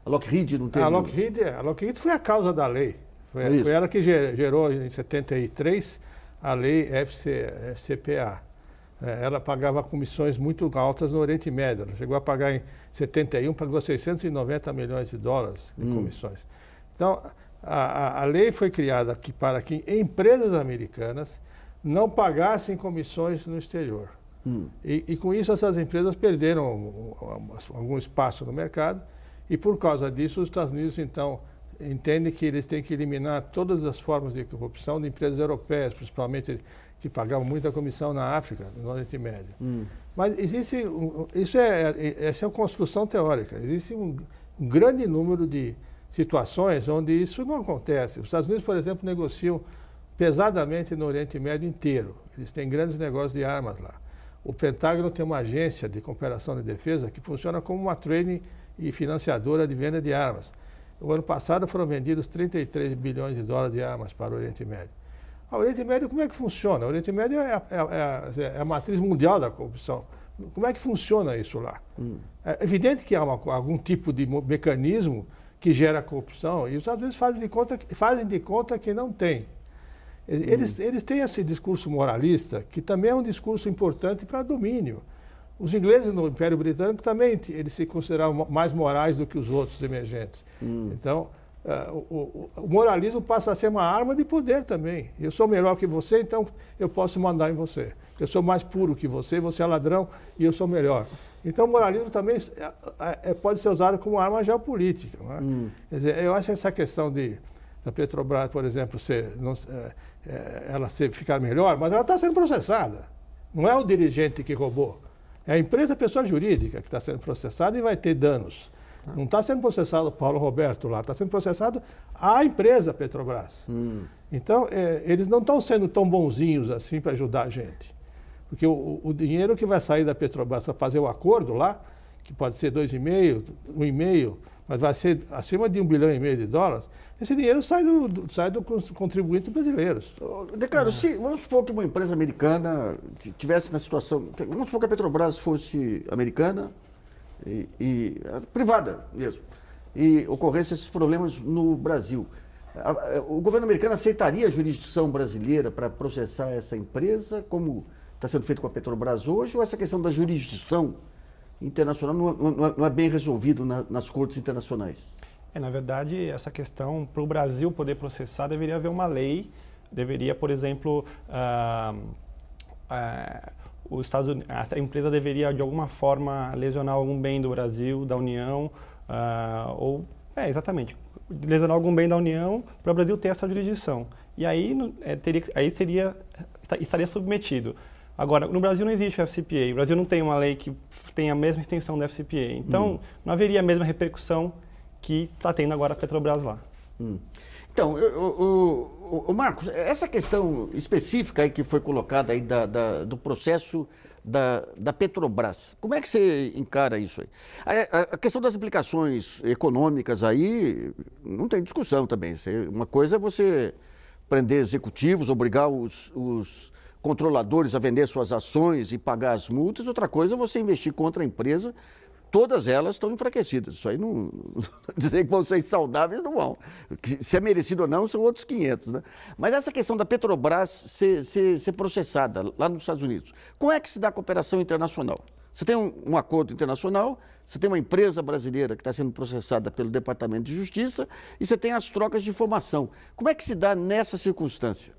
A Lockheed não teve? A Lockheed, a Lockheed foi a causa da lei. Foi, foi ela que gerou, em 73, a lei FC, FCPA. É, ela pagava comissões muito altas no Oriente Médio. Ela chegou a pagar em 71, pagou 690 milhões de dólares de hum. comissões. Então, a, a, a, lei foi criada que, para que empresas americanas não pagassem comissões no exterior. Hum. E, e, com isso, essas empresas perderam algum espaço no mercado. E por causa disso, os Estados Unidos, então, entende que eles têm que eliminar todas as formas de corrupção de empresas europeias, principalmente que pagavam muita comissão na África, no Oriente Médio. Hum. Mas existe, isso é, é, é, essa é uma construção teórica, existe um, um grande número de situações onde isso não acontece. Os Estados Unidos, por exemplo, negociam pesadamente no Oriente Médio inteiro. Eles têm grandes negócios de armas lá. O Pentágono tem uma agência de cooperação de defesa que funciona como uma training e financiadora de venda de armas. O ano passado foram vendidos 33 bilhões de dólares de armas para o Oriente Médio. Ah, o Oriente Médio, como é que funciona? O Oriente Médio é, é, é, é, é a matriz mundial da corrupção. Como é que funciona isso lá? Hum. É evidente que há uma, algum tipo de mecanismo que gera corrupção e os Estados Unidos fazem de conta, fazem de conta que não tem. Eles, hum. eles têm esse discurso moralista, que também é um discurso importante para domínio. Os ingleses no Império Britânico também eles se consideravam mais morais do que os outros emergentes. Hum. Então, uh, o, o, moralismo passa a ser uma arma de poder também. Eu sou melhor que você, então eu posso mandar em você. Eu sou mais puro que você, você é ladrão e eu sou melhor. Então, o moralismo também é, é, pode ser usado como arma geopolítica. É? Hum. Dizer, eu acho que essa questão de da Petrobras, por exemplo, ser, não, ela ser, ficar melhor, mas ela está sendo processada. Não é o dirigente que roubou. É a empresa pessoa jurídica que está sendo processada e vai ter danos. Não está sendo processado o Paulo Roberto lá, está sendo processado a empresa Petrobras. Hum. Então, é, eles não estão sendo tão bonzinhos assim para ajudar a gente. Porque o, o, dinheiro que vai sair da Petrobras para fazer o acordo lá, que pode ser 2,5, 1,5, mas vai ser acima de um bilhão e meio de dólares, esse dinheiro sai do, do sai do contribuinte brasileiro. Declaro, é. se, vamos supor que uma empresa americana tivesse na situação. Vamos supor que a Petrobras fosse americana e, e eh, privada mesmo, e ocorresse esses problemas no Brasil. O governo americano aceitaria a jurisdição brasileira para processar essa empresa, como está sendo feito com a Petrobras hoje, ou essa questão da jurisdição internacional não, é, não, é, é, não é bem resolvido na, nas cortes internacionais. É, na verdade, essa questão, para o Brasil poder processar, deveria haver uma lei, deveria, por exemplo, ah, ah, os Estados Unidos, a empresa deveria, de alguma forma, lesionar algum bem do Brasil, da União, ah, ou, é, exatamente, lesionar algum bem da União para o Brasil ter essa jurisdição. E aí, é, teria, aí seria, estaria submetido Agora, no Brasil não existe o FCPA, o Brasil não tem uma lei que tem a mesma extensão do FCPA, então hum. não haveria a mesma repercussão que está tendo agora a Petrobras lá. Hum. Então, o, o, Marcos, essa questão específica aí que foi colocada aí da, da, do processo da, da, Petrobras, como é que você encara isso aí? A, a, a, questão das implicações econômicas aí não tem discussão também. uma coisa é você prender executivos, obrigar os, os controladores a vender suas ações e pagar as multas, outra coisa é você investir contra a empresa. Todas elas estão enfraquecidas. Isso aí não. Dizer que vão ser saudáveis não vão. Se é merecido ou não, são outros 500. Né? Mas essa questão da Petrobras ser, ser, ser processada lá nos Estados Unidos, como é que se dá a cooperação internacional? Você tem um, um, acordo internacional, você tem uma empresa brasileira que está sendo processada pelo Departamento de Justiça e você tem as trocas de informação. Como é que se dá nessa circunstância?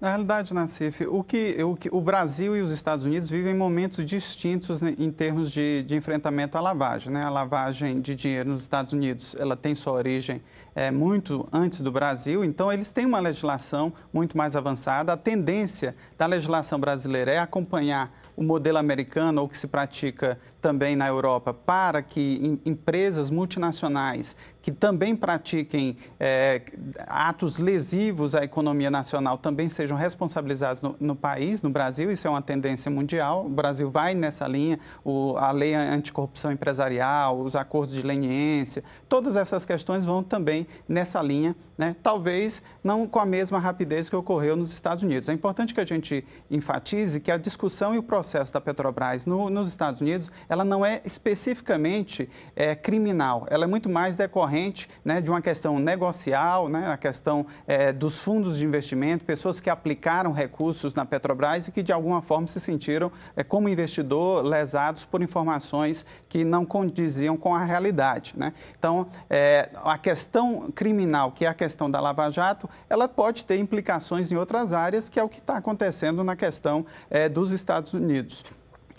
Na realidade, Nassif, né, o que, o que o Brasil e os Estados Unidos vivem momentos distintos né, em termos de, de enfrentamento à lavagem. Né? A lavagem de dinheiro nos Estados Unidos ela tem sua origem é, muito antes do Brasil, então eles têm uma legislação muito mais avançada. A tendência da legislação brasileira é acompanhar o modelo americano ou que se pratica também na Europa para que em, empresas multinacionais que também pratiquem é, atos lesivos à economia nacional também sejam responsabilizados no, no, país, no Brasil. Isso é uma tendência mundial. O Brasil vai nessa linha. O, a lei anticorrupção empresarial, os acordos de leniência, todas essas questões vão também nessa linha. Né? Talvez não com a mesma rapidez que ocorreu nos Estados Unidos. É importante que a gente enfatize que a discussão e o processo da Petrobras no, nos Estados Unidos, ela não é especificamente é, criminal. Ela é muito mais decorrente né, de uma questão negocial, né, a questão é, dos fundos de investimento, pessoas que aplicaram recursos na Petrobras e que de alguma forma se sentiram, é, como investidor, lesados por informações que não condiziam com a realidade. Né? Então, é, a questão criminal, que é a questão da Lava Jato, ela pode ter implicações em outras áreas, que é o que está acontecendo na questão é, dos Estados Unidos.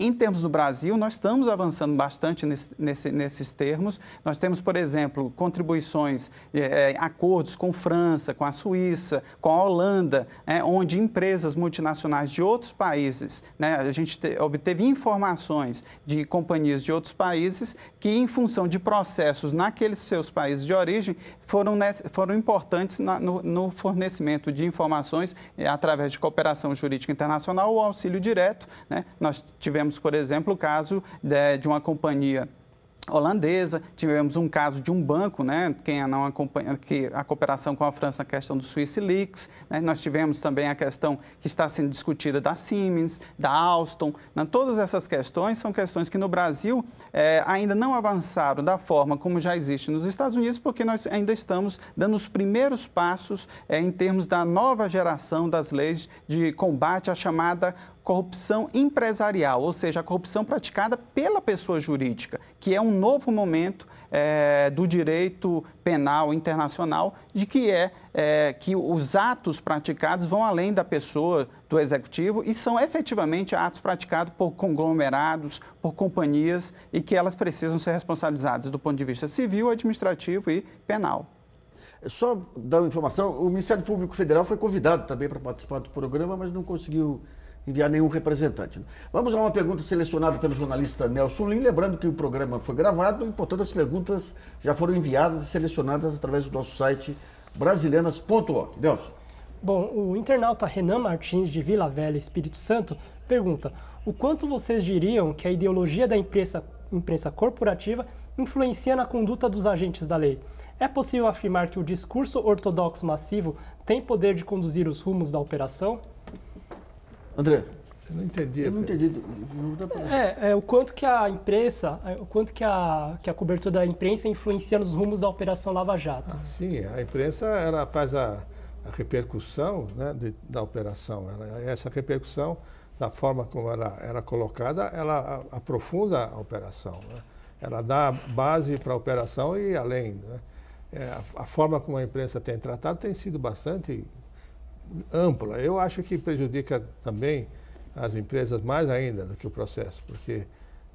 Em termos do Brasil, nós estamos avançando bastante nesse, nesse, nesses termos. Nós temos, por exemplo, contribuições, é, é, acordos com França, com a Suíça, com a Holanda, é, onde empresas multinacionais de outros países, né, a gente te, obteve informações de companhias de outros países que, em função de processos naqueles seus países de origem, foram, foram importantes na, no, no fornecimento de informações é, através de cooperação jurídica internacional ou auxílio direto. Né? Nós tivemos tivemos, por exemplo, o caso de, de uma companhia holandesa, tivemos um caso de um banco, né, quem é não acompanha, que a cooperação com a França na questão do Swiss Leaks, né, nós tivemos também a questão que está sendo discutida da Siemens, da Alstom, né, todas essas questões são questões que no Brasil é, ainda não avançaram da forma como já existe nos Estados Unidos, porque nós ainda estamos dando os primeiros passos é, em termos da nova geração das leis de combate à chamada corrupção empresarial, ou seja, a corrupção praticada pela pessoa jurídica, que é um novo momento é, do direito penal internacional, de que é, é, que os atos praticados vão além da pessoa do executivo e são efetivamente atos praticados por conglomerados, por companhias e que elas precisam ser responsabilizadas do ponto de vista civil, administrativo e penal. Só dar uma informação, o Ministério Público Federal foi convidado também para participar do programa, mas não conseguiu enviar nenhum representante. Né? Vamos a uma pergunta selecionada pelo jornalista Nelson Lin, lembrando que o programa foi gravado e, portanto, as perguntas já foram enviadas e selecionadas através do nosso site brasilianas.org. Nelson. Bom, o internauta Renan Martins, de Vila Velha, Espírito Santo, pergunta: o quanto vocês diriam que a ideologia da imprensa, imprensa corporativa influencia na conduta dos agentes da lei? É possível afirmar que o discurso ortodoxo massivo tem poder de conduzir os rumos da operação? André. Eu não entendi. Eu não entendi. É, é, o quanto que a imprensa, é, o quanto que a, que a cobertura da imprensa influencia nos rumos da Operação Lava Jato. Ah, sim, a imprensa ela faz a, a repercussão né, de, da operação. Ela, essa repercussão, da forma como ela era colocada, ela aprofunda a operação. Né? Ela dá base para a operação e além. Né? É, a, a, forma como a imprensa tem tratado tem sido bastante ampla. Eu acho que prejudica também as empresas mais ainda do que o processo, porque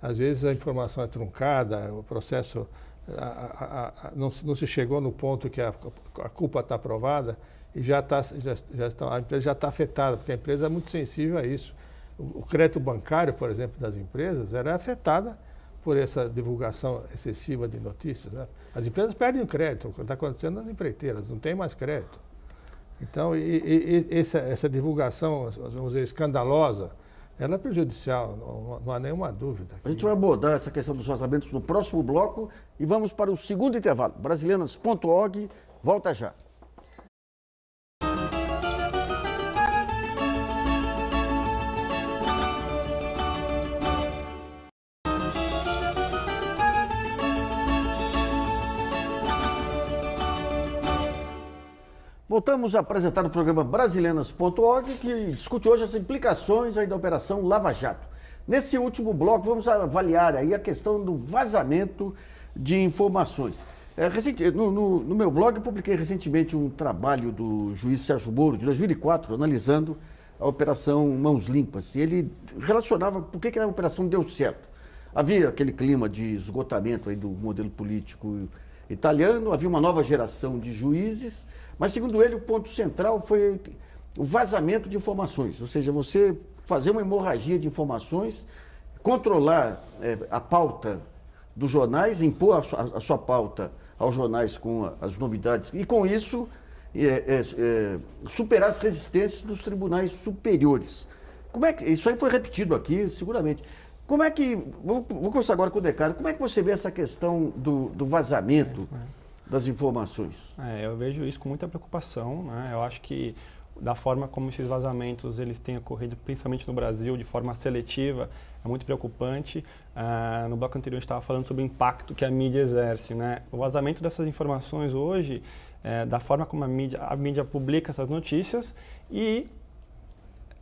às vezes a informação é truncada, o processo a, a, a, não, não, se chegou no ponto que a, culpa está aprovada e já está já, já está, a empresa já está afetada, porque a empresa é muito sensível a isso. O, o crédito bancário, por exemplo, das empresas era afetada por essa divulgação excessiva de notícias. Né? As empresas perdem o crédito, o que está acontecendo nas empreiteiras, não tem mais crédito. Então, e, e, e, essa, essa, divulgação, vamos dizer, escandalosa, ela é prejudicial, não, não há nenhuma dúvida. A gente vai abordar essa questão dos vazamentos no próximo bloco e vamos para o segundo intervalo. Brasilianas.org, volta já. Voltamos a apresentar o programa Brasilenas.org que discute hoje as implicações da Operação Lava Jato. Nesse último bloco, vamos avaliar aí a questão do vazamento de informações. É, recente, no, no, no, meu blog, eu publiquei recentemente um trabalho do juiz Sérgio Moro, de 2004, analisando a Operação Mãos Limpas. E ele relacionava por que, que a operação deu certo. Havia aquele clima de esgotamento aí do modelo político italiano, havia uma nova geração de juízes mas, segundo ele, o ponto central foi o vazamento de informações, ou seja, você fazer uma hemorragia de informações, controlar é, a pauta dos jornais, impor a sua, a sua, pauta aos jornais com as novidades, e com isso é, é, é, superar as resistências dos tribunais superiores. Como é que, isso aí foi repetido aqui, seguramente. Como é que. Vou, vou começar agora com o Decário. Como é que você vê essa questão do, do vazamento? É, é das informações. É, eu vejo isso com muita preocupação. Né? Eu acho que da forma como esses vazamentos eles têm ocorrido, principalmente no Brasil, de forma seletiva, é muito preocupante. Ah, no bloco anterior a gente estava falando sobre o impacto que a mídia exerce. Né? O vazamento dessas informações hoje, é, da forma como a mídia, a mídia publica essas notícias e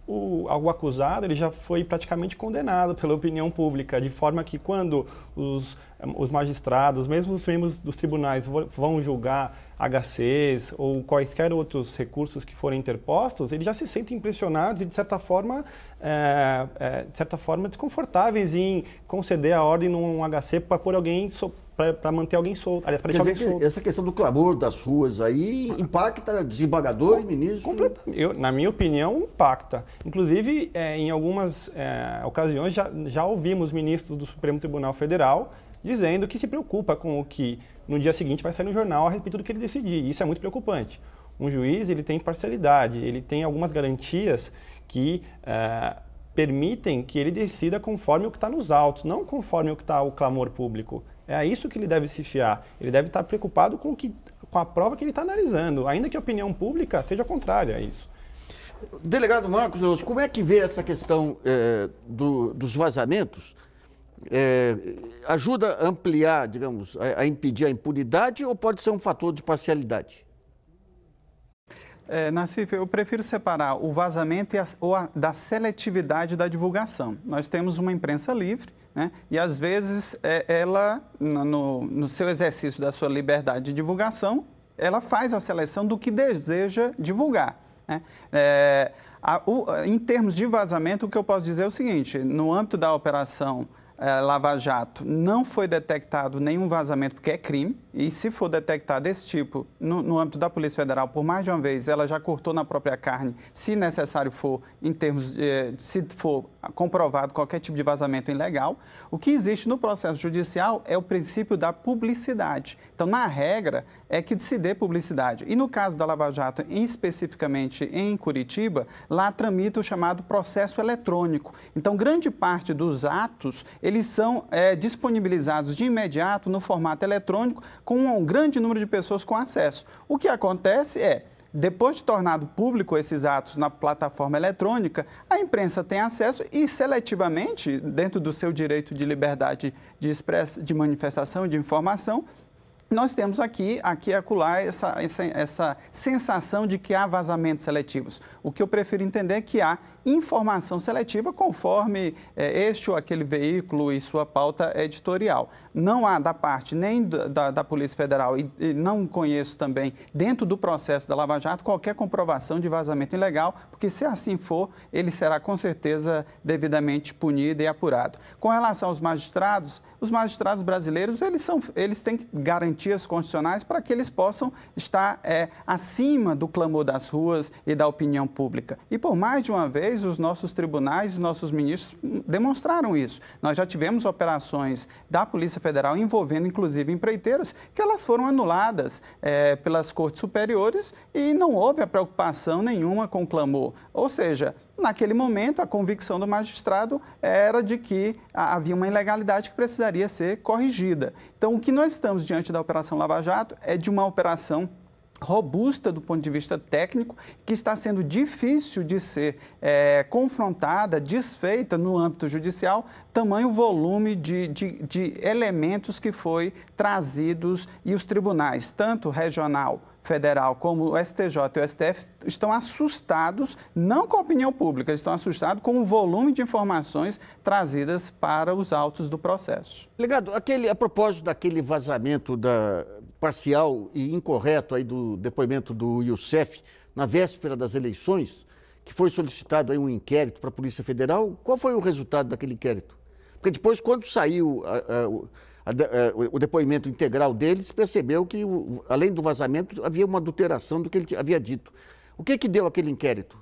o, o, acusado ele já foi praticamente condenado pela opinião pública, de forma que quando os os magistrados, mesmo os membros dos tribunais vão julgar HCs ou quaisquer outros recursos que forem interpostos, eles já se sentem impressionados e, de certa forma, é, é, de certa forma desconfortáveis em conceder a ordem num HC para pôr alguém so para manter alguém solto, aliás, deixar alguém solto. Essa questão do clamor das ruas aí impacta desembargador e ministro? Completamente. Eu, na minha opinião, impacta. Inclusive, é, em algumas é, ocasiões, já, já ouvimos ministros do Supremo Tribunal Federal dizendo que se preocupa com o que no dia seguinte vai sair no jornal a respeito do que ele decidir. Isso é muito preocupante. Um juiz ele tem parcialidade, ele tem algumas garantias que uh, permitem que ele decida conforme o que está nos autos, não conforme o que está o clamor público. É a isso que ele deve se fiar. Ele deve estar tá preocupado com, que, com a prova que ele está analisando, ainda que a opinião pública seja contrária a isso. Delegado Marcos Leoz, como é que vê essa questão eh, do, dos vazamentos? é, ajuda a ampliar, digamos, a, a, impedir a impunidade ou pode ser um fator de parcialidade? É, Nassif, eu prefiro separar o vazamento a, ou a, da seletividade da divulgação. Nós temos uma imprensa livre, né? E às vezes é, ela, no, no seu exercício da sua liberdade de divulgação, ela faz a seleção do que deseja divulgar. Né? É, a, o, em termos de vazamento, o que eu posso dizer é o seguinte: no âmbito da operação é, Lava Jato não foi detectado nenhum vazamento, porque é crime, e se for detectado esse tipo no, no âmbito da Polícia Federal, por mais de uma vez, ela já cortou na própria carne, se necessário for, em termos de é, se for comprovado qualquer tipo de vazamento ilegal. O que existe no processo judicial é o princípio da publicidade. Então, na regra, é que se dê publicidade. E no caso da Lava Jato, em, especificamente em Curitiba, lá tramita o chamado processo eletrônico. Então, grande parte dos atos, eles são é, disponibilizados de imediato no formato eletrônico, com um grande número de pessoas com acesso. O que acontece é, depois de tornado público esses atos na plataforma eletrônica, a imprensa tem acesso e, seletivamente, dentro do seu direito de liberdade de, express, de manifestação e de informação, nós temos aqui, aqui e acolá, essa, essa, essa sensação de que há vazamentos seletivos. O que eu prefiro entender é que há informação seletiva conforme é, este ou aquele veículo e sua pauta editorial. Não há da parte nem da, da Polícia Federal e, e, não conheço também dentro do processo da Lava Jato qualquer comprovação de vazamento ilegal, porque se assim for, ele será com certeza devidamente punido e apurado. Com relação aos magistrados, os magistrados brasileiros eles são eles têm garantias constitucionais para que eles possam estar é, acima do clamor das ruas e da opinião pública. E por mais de uma vez os nossos tribunais, os nossos ministros demonstraram isso. Nós já tivemos operações da Polícia Federal envolvendo, inclusive, empreiteiras, que elas foram anuladas é, pelas cortes superiores e não houve a preocupação nenhuma com o clamor. Ou seja, naquele momento, a convicção do magistrado era de que havia uma ilegalidade que precisaria ser corrigida. Então, o que nós estamos diante da Operação Lava Jato é de uma operação robusta do ponto de vista técnico, que está sendo difícil de ser é, confrontada, desfeita no âmbito judicial, tamanho volume de, de, de elementos que foi trazidos e os tribunais, tanto regional, federal, como o STJ e o STF, estão assustados, não com a opinião pública, eles estão assustados com o volume de informações trazidas para os autos do processo. Legado, aquele, a propósito daquele vazamento da, parcial e incorreto aí do depoimento do Youssef na véspera das eleições, que foi solicitado aí um inquérito para a Polícia Federal. Qual foi o resultado daquele inquérito? Porque depois, quando saiu a, a, a, o depoimento integral deles percebeu que, além do vazamento, havia uma adulteração do que ele havia dito. O que, que deu aquele inquérito?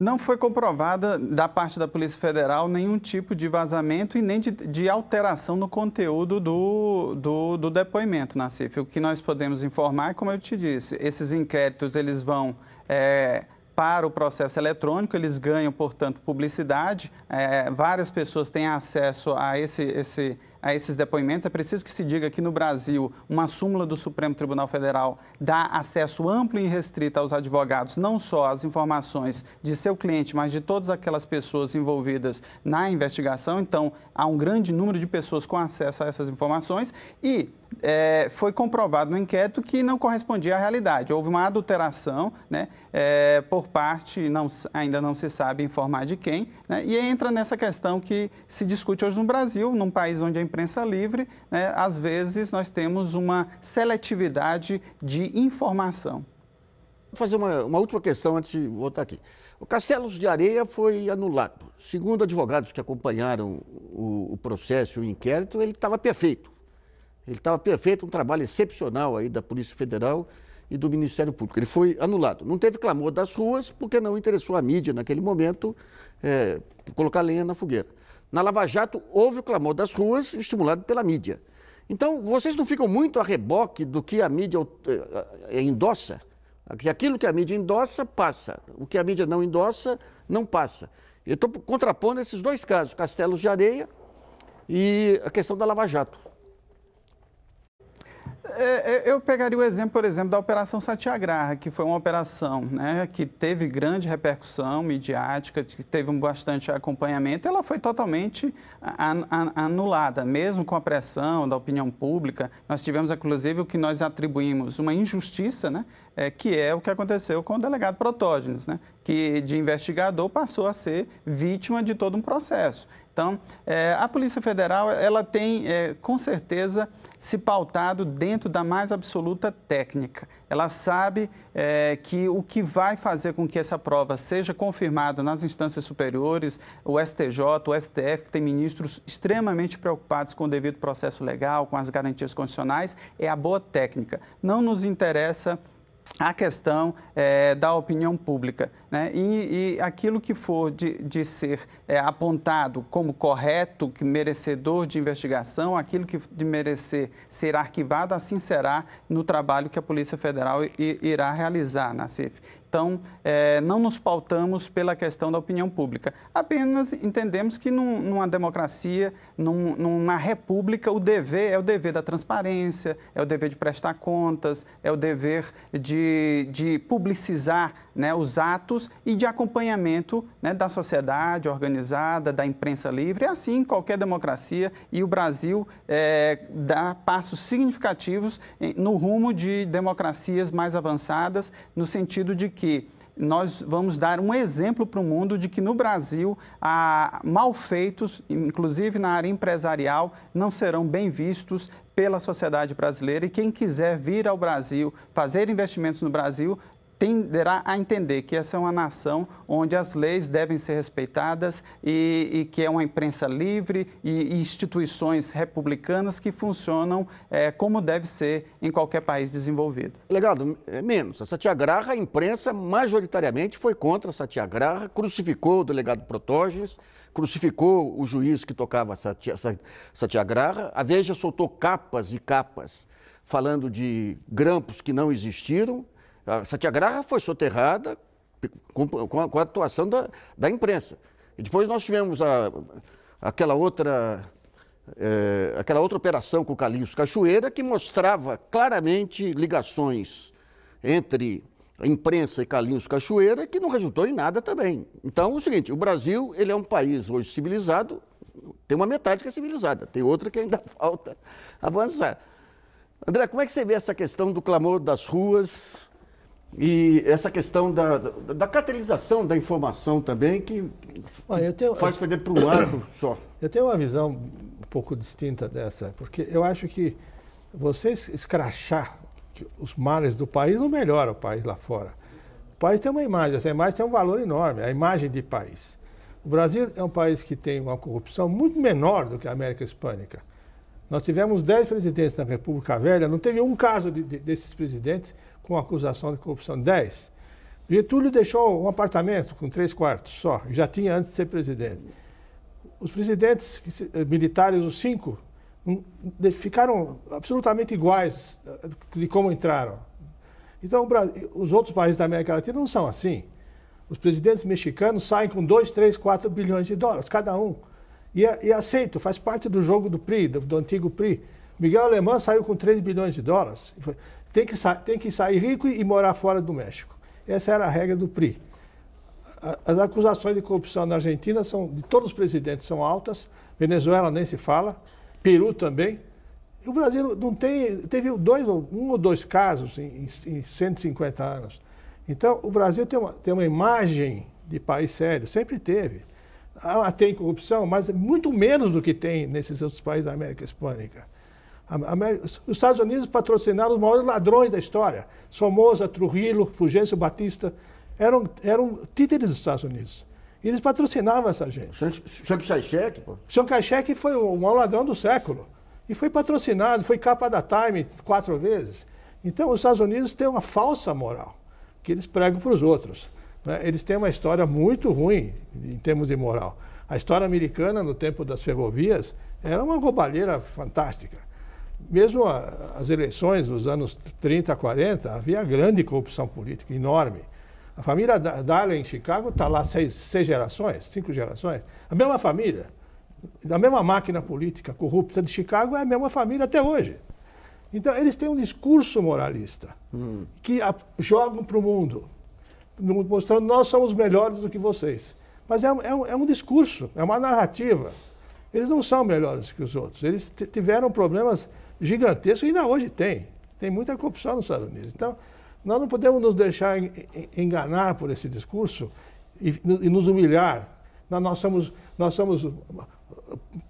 Não foi comprovada da parte da Polícia Federal nenhum tipo de vazamento e nem de, de alteração no conteúdo do, do, do depoimento, Nacife. O que nós podemos informar, é, como eu te disse, esses inquéritos eles vão é, para o processo eletrônico, eles ganham, portanto, publicidade, é, várias pessoas têm acesso a, esse, esse, a esses depoimentos. É preciso que se diga que no Brasil, uma súmula do Supremo Tribunal Federal dá acesso amplo e restrito aos advogados, não só às informações de seu cliente, mas de todas aquelas pessoas envolvidas na investigação. Então, há um grande número de pessoas com acesso a essas informações e é, foi comprovado no inquérito que não correspondia à realidade. Houve uma adulteração né, é, por parte, não, ainda não se sabe informar de quem, né, e entra nessa questão que se discute hoje no Brasil, num país onde a imprensa é livre, né, às vezes nós temos uma seletividade de informação. Vou fazer uma, uma última questão antes de voltar aqui. O Castelos de Areia foi anulado. Segundo advogados que acompanharam o, o processo, o inquérito, ele estava perfeito ele estava perfeito, um trabalho excepcional aí da Polícia Federal e do Ministério Público. Ele foi anulado. Não teve clamor das ruas, porque não interessou a mídia naquele momento é, colocar lenha na fogueira. Na Lava Jato, houve o clamor das ruas, estimulado pela mídia. Então, vocês não ficam muito a reboque do que a mídia eh, eh, endossa? Aquilo que a mídia endossa, passa. O que a mídia não endossa, não passa. Eu estou contrapondo esses dois casos, Castelos de Areia e a questão da Lava Jato. É, é, eu pegaria o exemplo, por exemplo, da Operação Satiagraha, que foi uma operação né, que teve grande repercussão midiática, que teve um bastante acompanhamento. Ela foi totalmente anulada, mesmo com a pressão da opinião pública. Nós tivemos, inclusive, o que nós atribuímos uma injustiça, né, é, que é o que aconteceu com o delegado Protógenes, né, que de investigador passou a ser vítima de todo um processo. Então, é, a Polícia Federal, ela tem, é, com certeza, se pautado dentro da mais absoluta técnica. Ela sabe é, que o que vai fazer com que essa prova seja confirmada nas instâncias superiores, o STJ, o STF, que tem ministros extremamente preocupados com o devido processo legal, com as garantias constitucionais, é a boa técnica. Não nos interessa a questão é, da opinião pública. Né? E, e, aquilo que for de, de ser é, apontado como correto, que merecedor de investigação, aquilo que de merecer ser arquivado, assim será no trabalho que a Polícia Federal irá realizar, na CIF. Então, é, não nos pautamos pela questão da opinião pública. Apenas entendemos que num, numa democracia, num, numa república, o dever é o dever da transparência, é o dever de prestar contas, é o dever de, de publicizar né, os atos e de acompanhamento né, da sociedade organizada, da imprensa livre, assim qualquer democracia. E o Brasil é, dá passos significativos no rumo de democracias mais avançadas, no sentido de que nós vamos dar um exemplo para o mundo de que no Brasil há malfeitos, inclusive na área empresarial, não serão bem vistos pela sociedade brasileira e quem quiser vir ao Brasil, fazer investimentos no Brasil, tenderá a entender que essa é uma nação onde as leis devem ser respeitadas e, e que é uma imprensa livre e, instituições republicanas que funcionam é, como deve ser em qualquer país desenvolvido. Legado, é menos. A Satiagraha, a imprensa majoritariamente foi contra a Satiagraha, crucificou o delegado Protógenes, crucificou o juiz que tocava Satiagraha, A Veja soltou capas e capas falando de grampos que não existiram. Ah, a Satiagraha foi soterrada com, com, a, com a, atuação da, da, imprensa. E depois nós tivemos a, aquela outra. É, aquela outra operação com o Calixto Cachoeira que mostrava claramente ligações entre a imprensa e Carlinhos Cachoeira, que não resultou em nada também. Então, é o seguinte, o Brasil, ele é um país hoje civilizado, tem uma metade que é civilizada, tem outra que ainda falta avançar. André, como é que você vê essa questão do clamor das ruas e essa questão da, da, da catalisação da informação também, que, tenho, faz perder para um lado só. Eu tenho uma visão um pouco distinta dessa, porque eu acho que você escrachar os males do país não melhora o país lá fora. O país tem uma imagem, essa imagem tem um valor enorme, a imagem de país. O Brasil é um país que tem uma corrupção muito menor do que a América Hispânica. Nós tivemos 10 presidentes na República Velha, não teve um caso de, de, desses presidentes com acusação de corrupção. 10. Getúlio deixou um apartamento com três quartos só, já tinha antes de ser presidente. Os presidentes eh, militares, os cinco, hum, ficaram absolutamente iguais eh, de como entraram. Então, os outros países da América Latina não são assim. Os presidentes mexicanos saem com 2, 3, 4 bilhões de dólares, cada um. E, é, e é aceito, faz parte do jogo do PRI, do, do antigo PRI. Miguel Alemão saiu com 3 bilhões de dólares tem que, tem que sair rico e morar fora do México. Essa era a regra do PRI. As acusações de corrupção na Argentina são de todos os presidentes são altas. Venezuela nem se fala, Peru também. E o Brasil não tem teve dois um ou dois casos em, em 150 anos. Então o Brasil tem uma, tem uma imagem de país sério, sempre teve. Ah, tem corrupção, mas muito menos do que tem nesses outros países da América Hispânica. Os Estados Unidos patrocinaram os maiores ladrões da história. Somoza, Trujillo, Fulgêncio Batista, eram, eram títeres dos Estados Unidos. E eles patrocinavam essa gente. Chiang Kai-shek, pô? Chiang Kai-shek foi o maior ladrão do século. E foi patrocinado, foi capa da Time quatro vezes. Então, os Estados Unidos têm uma falsa moral, que eles pregam para os outros. Né? Eles têm uma história muito ruim em termos de moral. A história americana, no tempo das ferrovias, era uma roubalheira fantástica mesmo a, as eleições dos anos 30, 40, havia grande corrupção política, enorme. A família Dália em Chicago está lá seis, seis gerações, cinco gerações. A mesma família, a mesma máquina política corrupta de Chicago é a mesma família até hoje. Então, eles têm um discurso moralista hum. que a, jogam para o mundo, mostrando nós somos melhores do que vocês. Mas é, é, um, é, um, discurso, é uma narrativa. Eles não são melhores que os outros. Eles tiveram problemas gigantesco, e ainda hoje tem. Tem muita corrupção nos Estados Unidos. Então, nós não podemos nos deixar enganar por esse discurso e, e nos humilhar. Nós somos, nós somos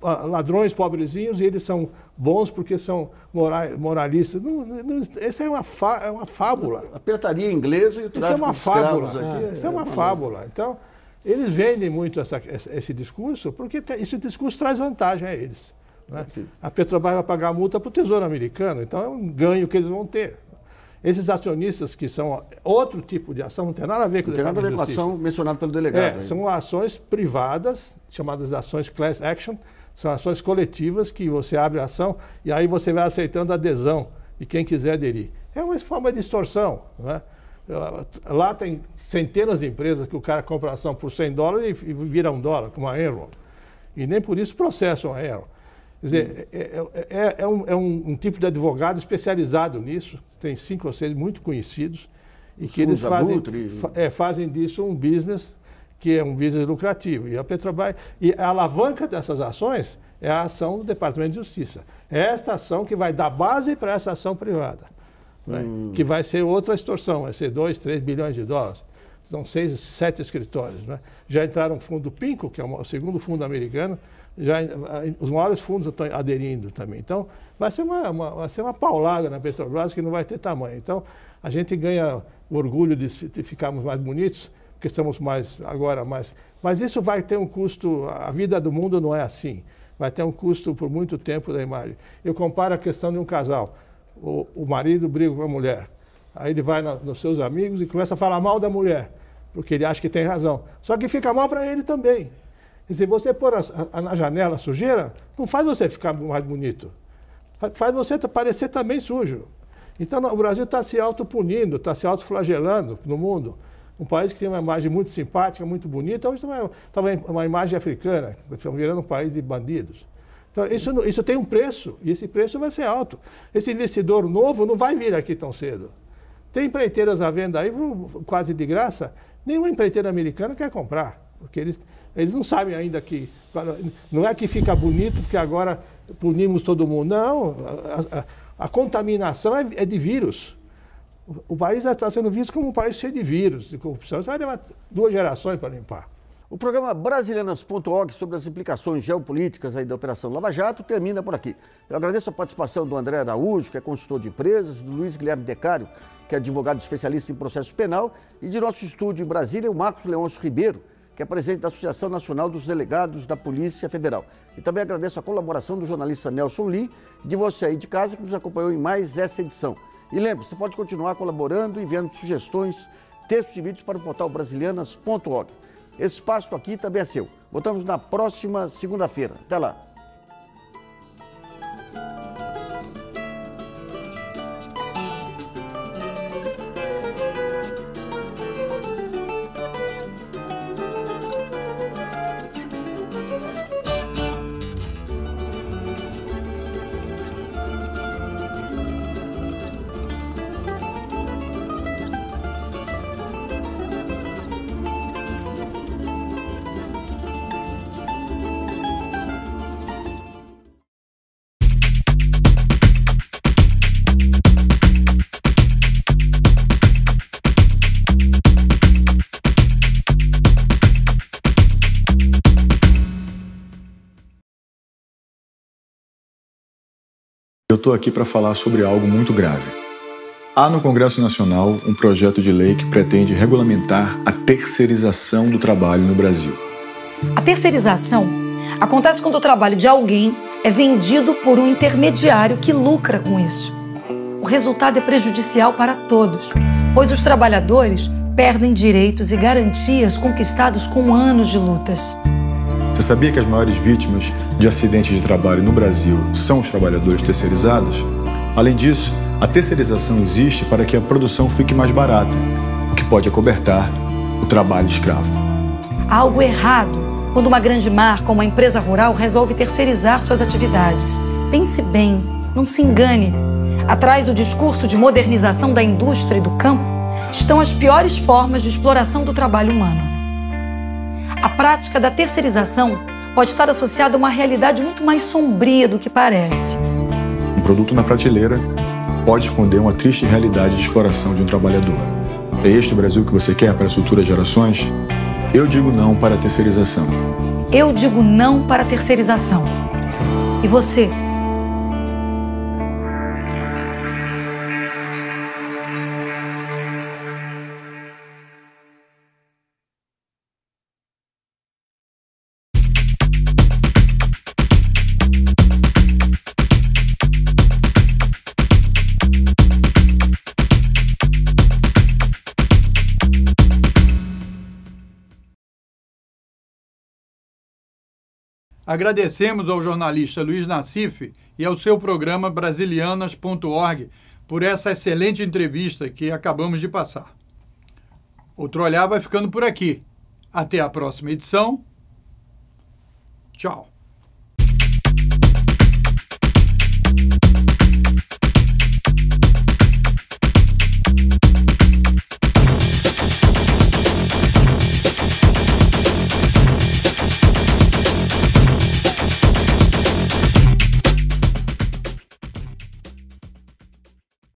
ah, ladrões pobrezinhos e eles são bons porque são moralistas. Não, não, essa é uma, fa, é uma fábula. A pirataria inglesa e o tráfico Isso é uma fábula. Aqui, é, isso é, é uma fábula. Então, eles vendem muito essa, esse discurso porque esse discurso traz vantagem a eles. Né? É a Petrobras vai pagar multa para o Tesouro Americano, então é um ganho que eles vão ter. Esses acionistas que são outro tipo de ação, não tem nada a ver com, não tem nada a ver com a ação mencionada pelo delegado. É, são ações privadas, chamadas ações class action, são ações coletivas que você abre a ação e aí você vai aceitando adesão de quem quiser aderir. É uma forma de extorsão. Né? Eh, lá tem centenas de empresas que o cara compra ação por 100 dólares e vira um dólar, como a Enron. E nem por isso processam a Enron. Quer dizer, é, é, é, um, é um, tipo de advogado especializado nisso, tem cinco ou seis muito conhecidos, e que Sousa eles fazem, fa, é, fazem disso um business, que é um business lucrativo. E a Petrobras, e a alavanca dessas ações é a ação do Departamento de Justiça. É esta ação que vai dar base para essa ação privada, né? que vai ser outra extorsão, vai ser 2, 3 bilhões de dólares. São seis, sete escritórios. Né? Já entraram no fundo Pinco, que é o segundo fundo americano, já, os maiores fundos estão aderindo também. Então, vai ser uma, uma, vai ser uma paulada na Petrobras que não vai ter tamanho. Então, a gente ganha o orgulho de, de ficarmos mais bonitos, porque estamos mais agora mais. Mas isso vai ter um custo. A vida do mundo não é assim. Vai ter um custo por muito tempo da imagem. Eu comparo a questão de um casal. O, o marido briga com a mulher. Aí ele vai na, nos seus amigos e começa a falar mal da mulher, porque ele acha que tem razão. Só que fica mal para ele também. E se você pôr a, a, na janela sujeira não faz você ficar mais bonito. Faz você parecer também sujo. Então, o Brasil está se autopunindo, está se autoflagelando no mundo. Um país que tem uma imagem muito simpática, muito bonita, hoje está uma, é, é uma, imagem africana, estão virando um país de bandidos. Então, isso, isso tem um preço, e esse preço vai ser alto. Esse investidor novo não vai vir aqui tão cedo. Tem empreiteiras à venda aí quase de graça, nenhuma empreiteira americana quer comprar, porque eles eles não sabem ainda que. Não é que fica bonito porque agora punimos todo mundo. Não. A, a, a contaminação é, é, de vírus. O, país está sendo visto como um país cheio de vírus, de corrupção. Isso vai levar duas gerações para limpar. O programa Brasilianas.org sobre as implicações geopolíticas aí da Operação Lava Jato termina por aqui. Eu agradeço a participação do André Araújo, que é consultor de empresas, do Luiz Guilherme Decário, que é advogado especialista em processo penal, e de nosso estúdio em Brasília, o Marcos Leôncio Ribeiro, que é presidente da Associação Nacional dos Delegados da Polícia Federal. E também agradeço a colaboração do jornalista Nelson Lee, de você aí de casa, que nos acompanhou em mais essa edição. E lembre, você pode continuar colaborando, enviando sugestões, textos e vídeos para o portal brasilianas.org. Esse espaço aqui também é seu. Voltamos na próxima segunda-feira. Até lá! estou aqui para falar sobre algo muito grave. Há no Congresso Nacional um projeto de lei que pretende regulamentar a terceirização do trabalho no Brasil. A terceirização acontece quando o trabalho de alguém é vendido por um intermediário que lucra com isso. O resultado é prejudicial para todos, pois os trabalhadores perdem direitos e garantias conquistados com anos de lutas. Você sabia que as maiores vítimas de acidentes de trabalho no Brasil são os trabalhadores terceirizados? Além disso, a terceirização existe para que a produção fique mais barata, o que pode acobertar o trabalho escravo. Há algo errado quando uma grande marca ou uma empresa rural resolve terceirizar suas atividades. Pense bem, não se engane. Atrás do discurso de modernização da indústria e do campo estão as piores formas de exploração do trabalho humano. A prática da terceirização pode estar associada a uma realidade muito mais sombria do que parece. Um produto na prateleira pode esconder uma triste realidade de exploração de um trabalhador. É este o Brasil que você quer para as futuras gerações? Eu digo não para a terceirização. Eu digo não para a terceirização. E você? Agradecemos ao jornalista Luiz Nassif e ao seu programa brasilianas.org por essa excelente entrevista que acabamos de passar. Outro Olhar vai ficando por aqui. Até a próxima edição. Tchau.